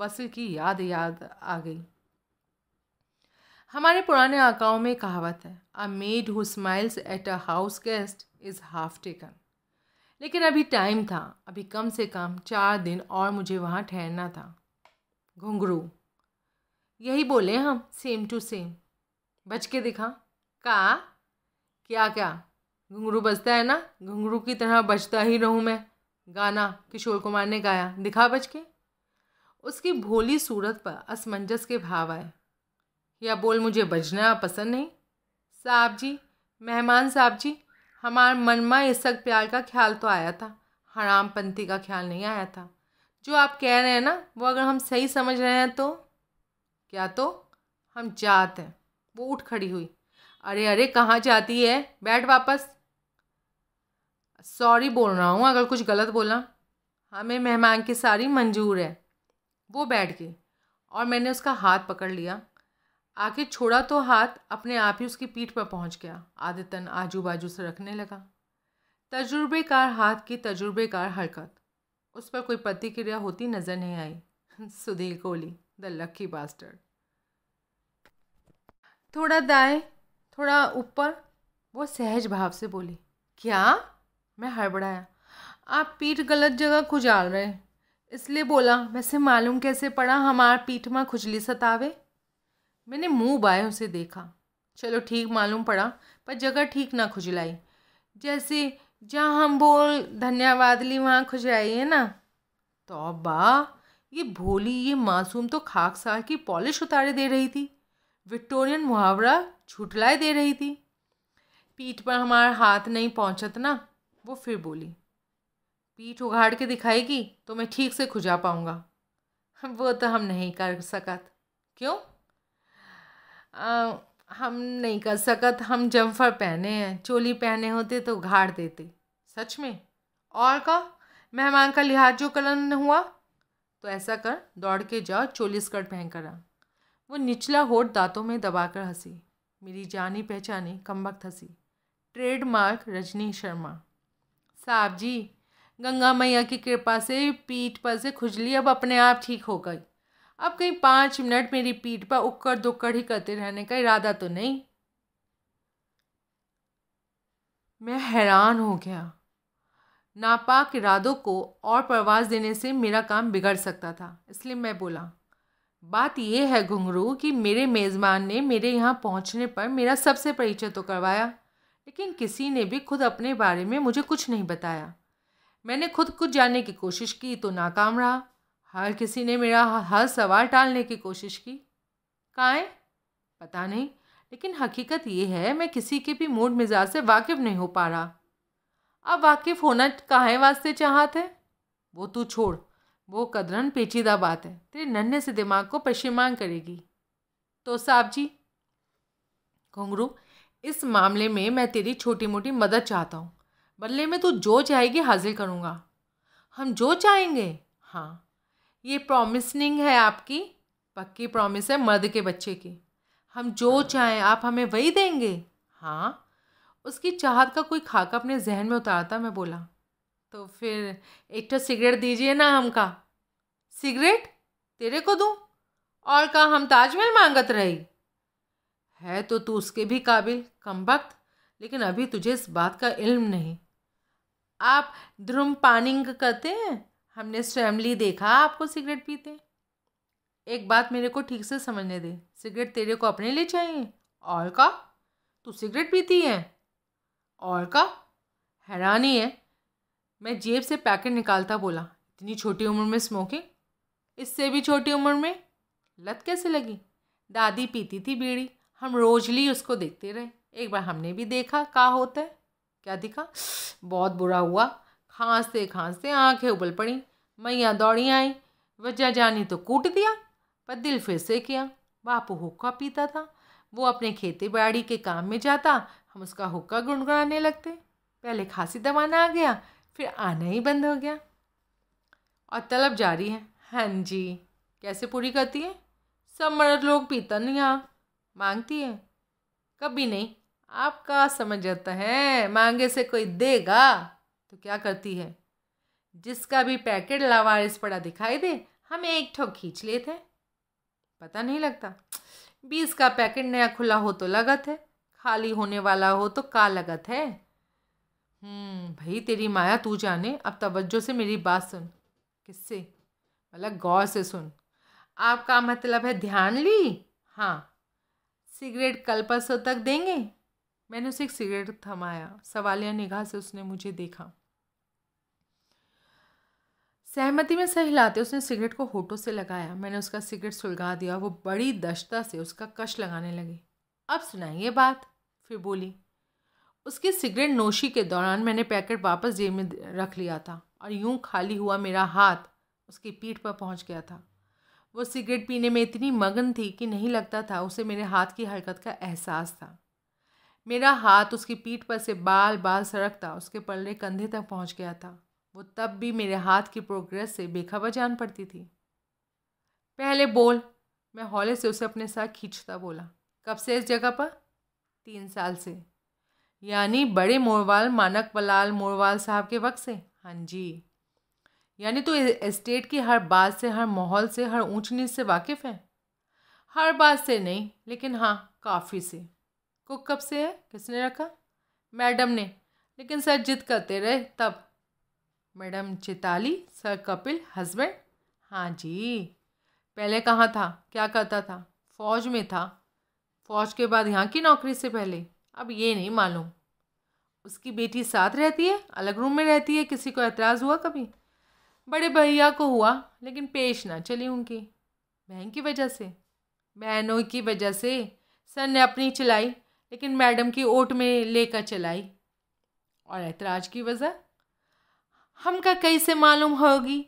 वसल की याद याद आ गई हमारे पुराने आकाओं में कहावत है a maid who smiles at a house guest is half taken लेकिन अभी टाइम था अभी कम से कम चार दिन और मुझे वहाँ ठहरना था घुंघरू यही बोले हम सेम टू सेम बच के दिखा का क्या क्या घुंगरू बजता है ना घुंगरू की तरह बजता ही रहूँ मैं गाना किशोर कुमार ने गाया दिखा बज के उसकी भोली सूरत पर असमंजस के भाव आए या बोल मुझे बजना पसंद नहीं साहब जी मेहमान साहब जी हमार में इस सक प्यार का ख्याल तो आया था हरामपंथी का ख्याल नहीं आया था जो आप कह रहे हैं ना वो अगर हम सही समझ रहे हैं तो क्या तो हम जात हैं वो उठ खड़ी हुई अरे अरे कहाँ जाती है बैठ वापस सॉरी बोल रहा हूँ अगर कुछ गलत बोला हमें मेहमान की सारी मंजूर है वो बैठ गई और मैंने उसका हाथ पकड़ लिया आखिर छोड़ा तो हाथ अपने आप ही उसकी पीठ पर पहुंच गया आदतन आजू बाजू से रखने लगा तजुर्बेकार हाथ की तजुर्बेकार हरकत उस पर कोई प्रतिक्रिया होती नज़र नहीं आई Sudhir Kohli the lucky bastard थोड़ा दाएं थोड़ा ऊपर वो सहज भाव से बोली क्या मैं हड़बड़ाया आप पीठ गलत जगह खुजाल रहे हैं इसलिए बोला वैसे मालूम कैसे पड़ा हमार पीठ में खुजली सतावे मैंने मुंह बाय उसे देखा चलो ठीक मालूम पड़ा पर जगह ठीक ना खुजलाई जैसे जहाँ हम बोल धन्यवाद ली वहाँ खुजलाई है ना तो बा ये भोली ये मासूम तो खाकसार की पॉलिश उतारे दे रही थी विक्टोरियन मुहावरा छुटलाए दे रही थी पीठ पर हमारा हाथ नहीं पहुँचत ना वो फिर बोली पीठ उघाड़ के दिखाएगी तो मैं ठीक से खुजा पाऊँगा वो तो हम नहीं कर सकत क्यों आ, हम नहीं कर सकत हम जम्फर पहने हैं चोली पहने होते तो घाड़ देते सच में और का मेहमान का लिहाज जो कलन हुआ तो ऐसा कर दौड़ के जाओ चोली स्कर्ट पहन आ वो निचला होठ दांतों में दबाकर हंसी मेरी जानी पहचानी कमबख्त हंसी ट्रेडमार्क रजनी शर्मा साहब जी गंगा मैया की कृपा से पीठ पर से खुजली अब अपने आप ठीक हो गई अब कहीं पाँच मिनट मेरी पीठ पर उक्कड़ दुक्कड़ ही करते रहने का इरादा तो नहीं मैं हैरान हो गया नापाक इरादों को और प्रवास देने से मेरा काम बिगड़ सकता था इसलिए मैं बोला बात यह है घुंघरू कि मेरे मेज़बान ने मेरे यहाँ पहुँचने पर मेरा सबसे परिचय तो करवाया लेकिन किसी ने भी खुद अपने बारे में मुझे कुछ नहीं बताया मैंने खुद कुछ जानने की कोशिश की तो नाकाम रहा हर किसी ने मेरा हर सवाल टालने की कोशिश की काएँ पता नहीं लेकिन हकीकत ये है मैं किसी के भी मूड मिजाज से वाकिफ़ नहीं हो पा रहा अब वाकिफ़ होना काहे वास्ते चाहत है वो तू छोड़ वो कदरन पेचीदा बात है तेरे नन्हे से दिमाग को पशेमान करेगी तो साहब जी घुंगरू इस मामले में मैं तेरी छोटी मोटी मदद चाहता हूँ बदले में तू जो चाहेगी हाजिर करूँगा हम जो चाहेंगे हाँ ये प्रॉमिसनिंग है आपकी पक्की प्रॉमिस है मर्द के बच्चे की हम जो चाहें आप हमें वही देंगे हाँ उसकी चाहत का कोई खाका अपने जहन में उतारता मैं बोला तो फिर एक तो सिगरेट दीजिए ना हमका सिगरेट तेरे को दूँ और कहा हम ताजमहल मांगत रही है तो तू उसके भी काबिल कम वक्त लेकिन अभी तुझे इस बात का इल्म नहीं आप ध्रुम पानिंग करते हैं हमने फैमिली देखा आपको सिगरेट पीते एक बात मेरे को ठीक से समझने दे सिगरेट तेरे को अपने लिए चाहिए और का तू सिगरेट पीती है और का हैरानी है मैं जेब से पैकेट निकालता बोला इतनी छोटी उम्र में स्मोकिंग इससे भी छोटी उम्र में लत कैसे लगी दादी पीती थी बीड़ी हम रोज ली उसको देखते रहे एक बार हमने भी देखा का होता है क्या दिखा बहुत बुरा हुआ खांसते खांसते आंखें उबल पड़ी मैया दौड़ी आई वजह जानी तो कूट दिया पर दिल फिर से किया बापू हुक्का पीता था वो अपने खेती बाड़ी के काम में जाता हम उसका हुक्का गुनगुनाने लगते पहले खांसी दबाना आ गया फिर आना ही बंद हो गया और तलब जारी है हाँ जी कैसे पूरी करती है सब मर्द लोग पीता नहीं यहाँ मांगती है कभी नहीं आपका समझ जाता है मांगे से कोई देगा तो क्या करती है जिसका भी पैकेट लावारिस पड़ा दिखाई दे हम एक ठोक खींच लेते पता नहीं लगता बीस का पैकेट नया खुला हो तो लगत है खाली होने वाला हो तो का लगत है हम्म, भाई तेरी माया तू जाने अब तवज्जो से मेरी बात सुन किससे मतलब गौर से सुन आपका मतलब है ध्यान ली हाँ सिगरेट कल परसों तक देंगे मैंने उसे एक सिगरेट थमाया सवालिया निगाह से उसने मुझे देखा सहमति में सही लाते उसने सिगरेट को होठों से लगाया मैंने उसका सिगरेट सुलगा दिया वो बड़ी दशता से उसका कश लगाने लगी अब सुनाइए बात फिर बोली उसकी सिगरेट नोशी के दौरान मैंने पैकेट वापस जेब में रख लिया था और यूं खाली हुआ मेरा हाथ उसकी पीठ पर पहुंच गया था वो सिगरेट पीने में इतनी मगन थी कि नहीं लगता था उसे मेरे हाथ की हरकत का एहसास था मेरा हाथ उसकी पीठ पर से बाल बाल सरकता उसके पलड़े कंधे तक पहुंच गया था वो तब भी मेरे हाथ की प्रोग्रेस से बेखबर जान पड़ती थी पहले बोल मैं हौले से उसे अपने साथ खींचता बोला कब से इस जगह पर तीन साल से यानी बड़े मोरवाल मानक बलाल मोरवाल साहब के वक्त से हाँ जी यानी तो इस्टेट की हर बात से हर माहौल से हर ऊंच नीच से वाकिफ़ हैं हर बात से नहीं लेकिन हाँ काफ़ी से कुक कब से है किसने रखा मैडम ने लेकिन सर जिद करते रहे तब madam Chitali sir Kapil husband हाँ जी पहले कहाँ था क्या करता था फौज में था फौज के बाद यहाँ की नौकरी से पहले अब ये नहीं मालूम उसकी बेटी साथ रहती है अलग रूम में रहती है किसी को एतराज़ हुआ कभी बड़े भैया को हुआ लेकिन पेश ना चली उनकी बहन की वजह से बहनों की वजह से सर ने अपनी चलाई लेकिन मैडम की ओट में लेकर चलाई और ऐतराज की वजह हमका कहीं से मालूम होगी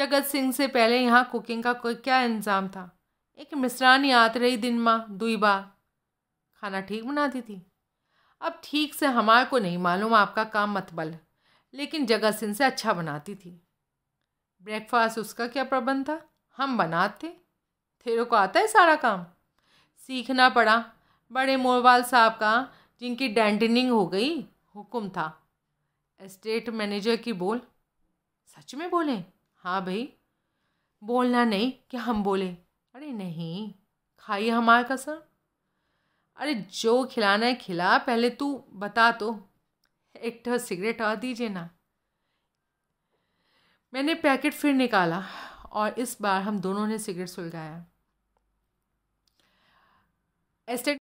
जगत सिंह से पहले यहाँ कुकिंग का कोई क्या इंतज़ाम था एक मिसरानी आत रही दिन माँ दुई बार खाना ठीक बनाती थी अब ठीक से हमारे को नहीं मालूम आपका काम मतबल लेकिन जगह सिंह से अच्छा बनाती थी ब्रेकफास्ट उसका क्या प्रबंध था हम बनाते तेरे को आता है सारा काम सीखना पड़ा बड़े मोरवाल साहब का जिनकी डेंटनिंग हो गई हुक्म था एस्टेट मैनेजर की बोल सच में बोले हाँ भाई बोलना नहीं कि हम बोले अरे नहीं खाई हमारे कसम अरे जो खिलाना है खिला पहले तू बता तो एक ठो तो सिगरेट और दीजिए ना मैंने पैकेट फिर निकाला और इस बार हम दोनों ने सिगरेट सुलगाया एस्टेट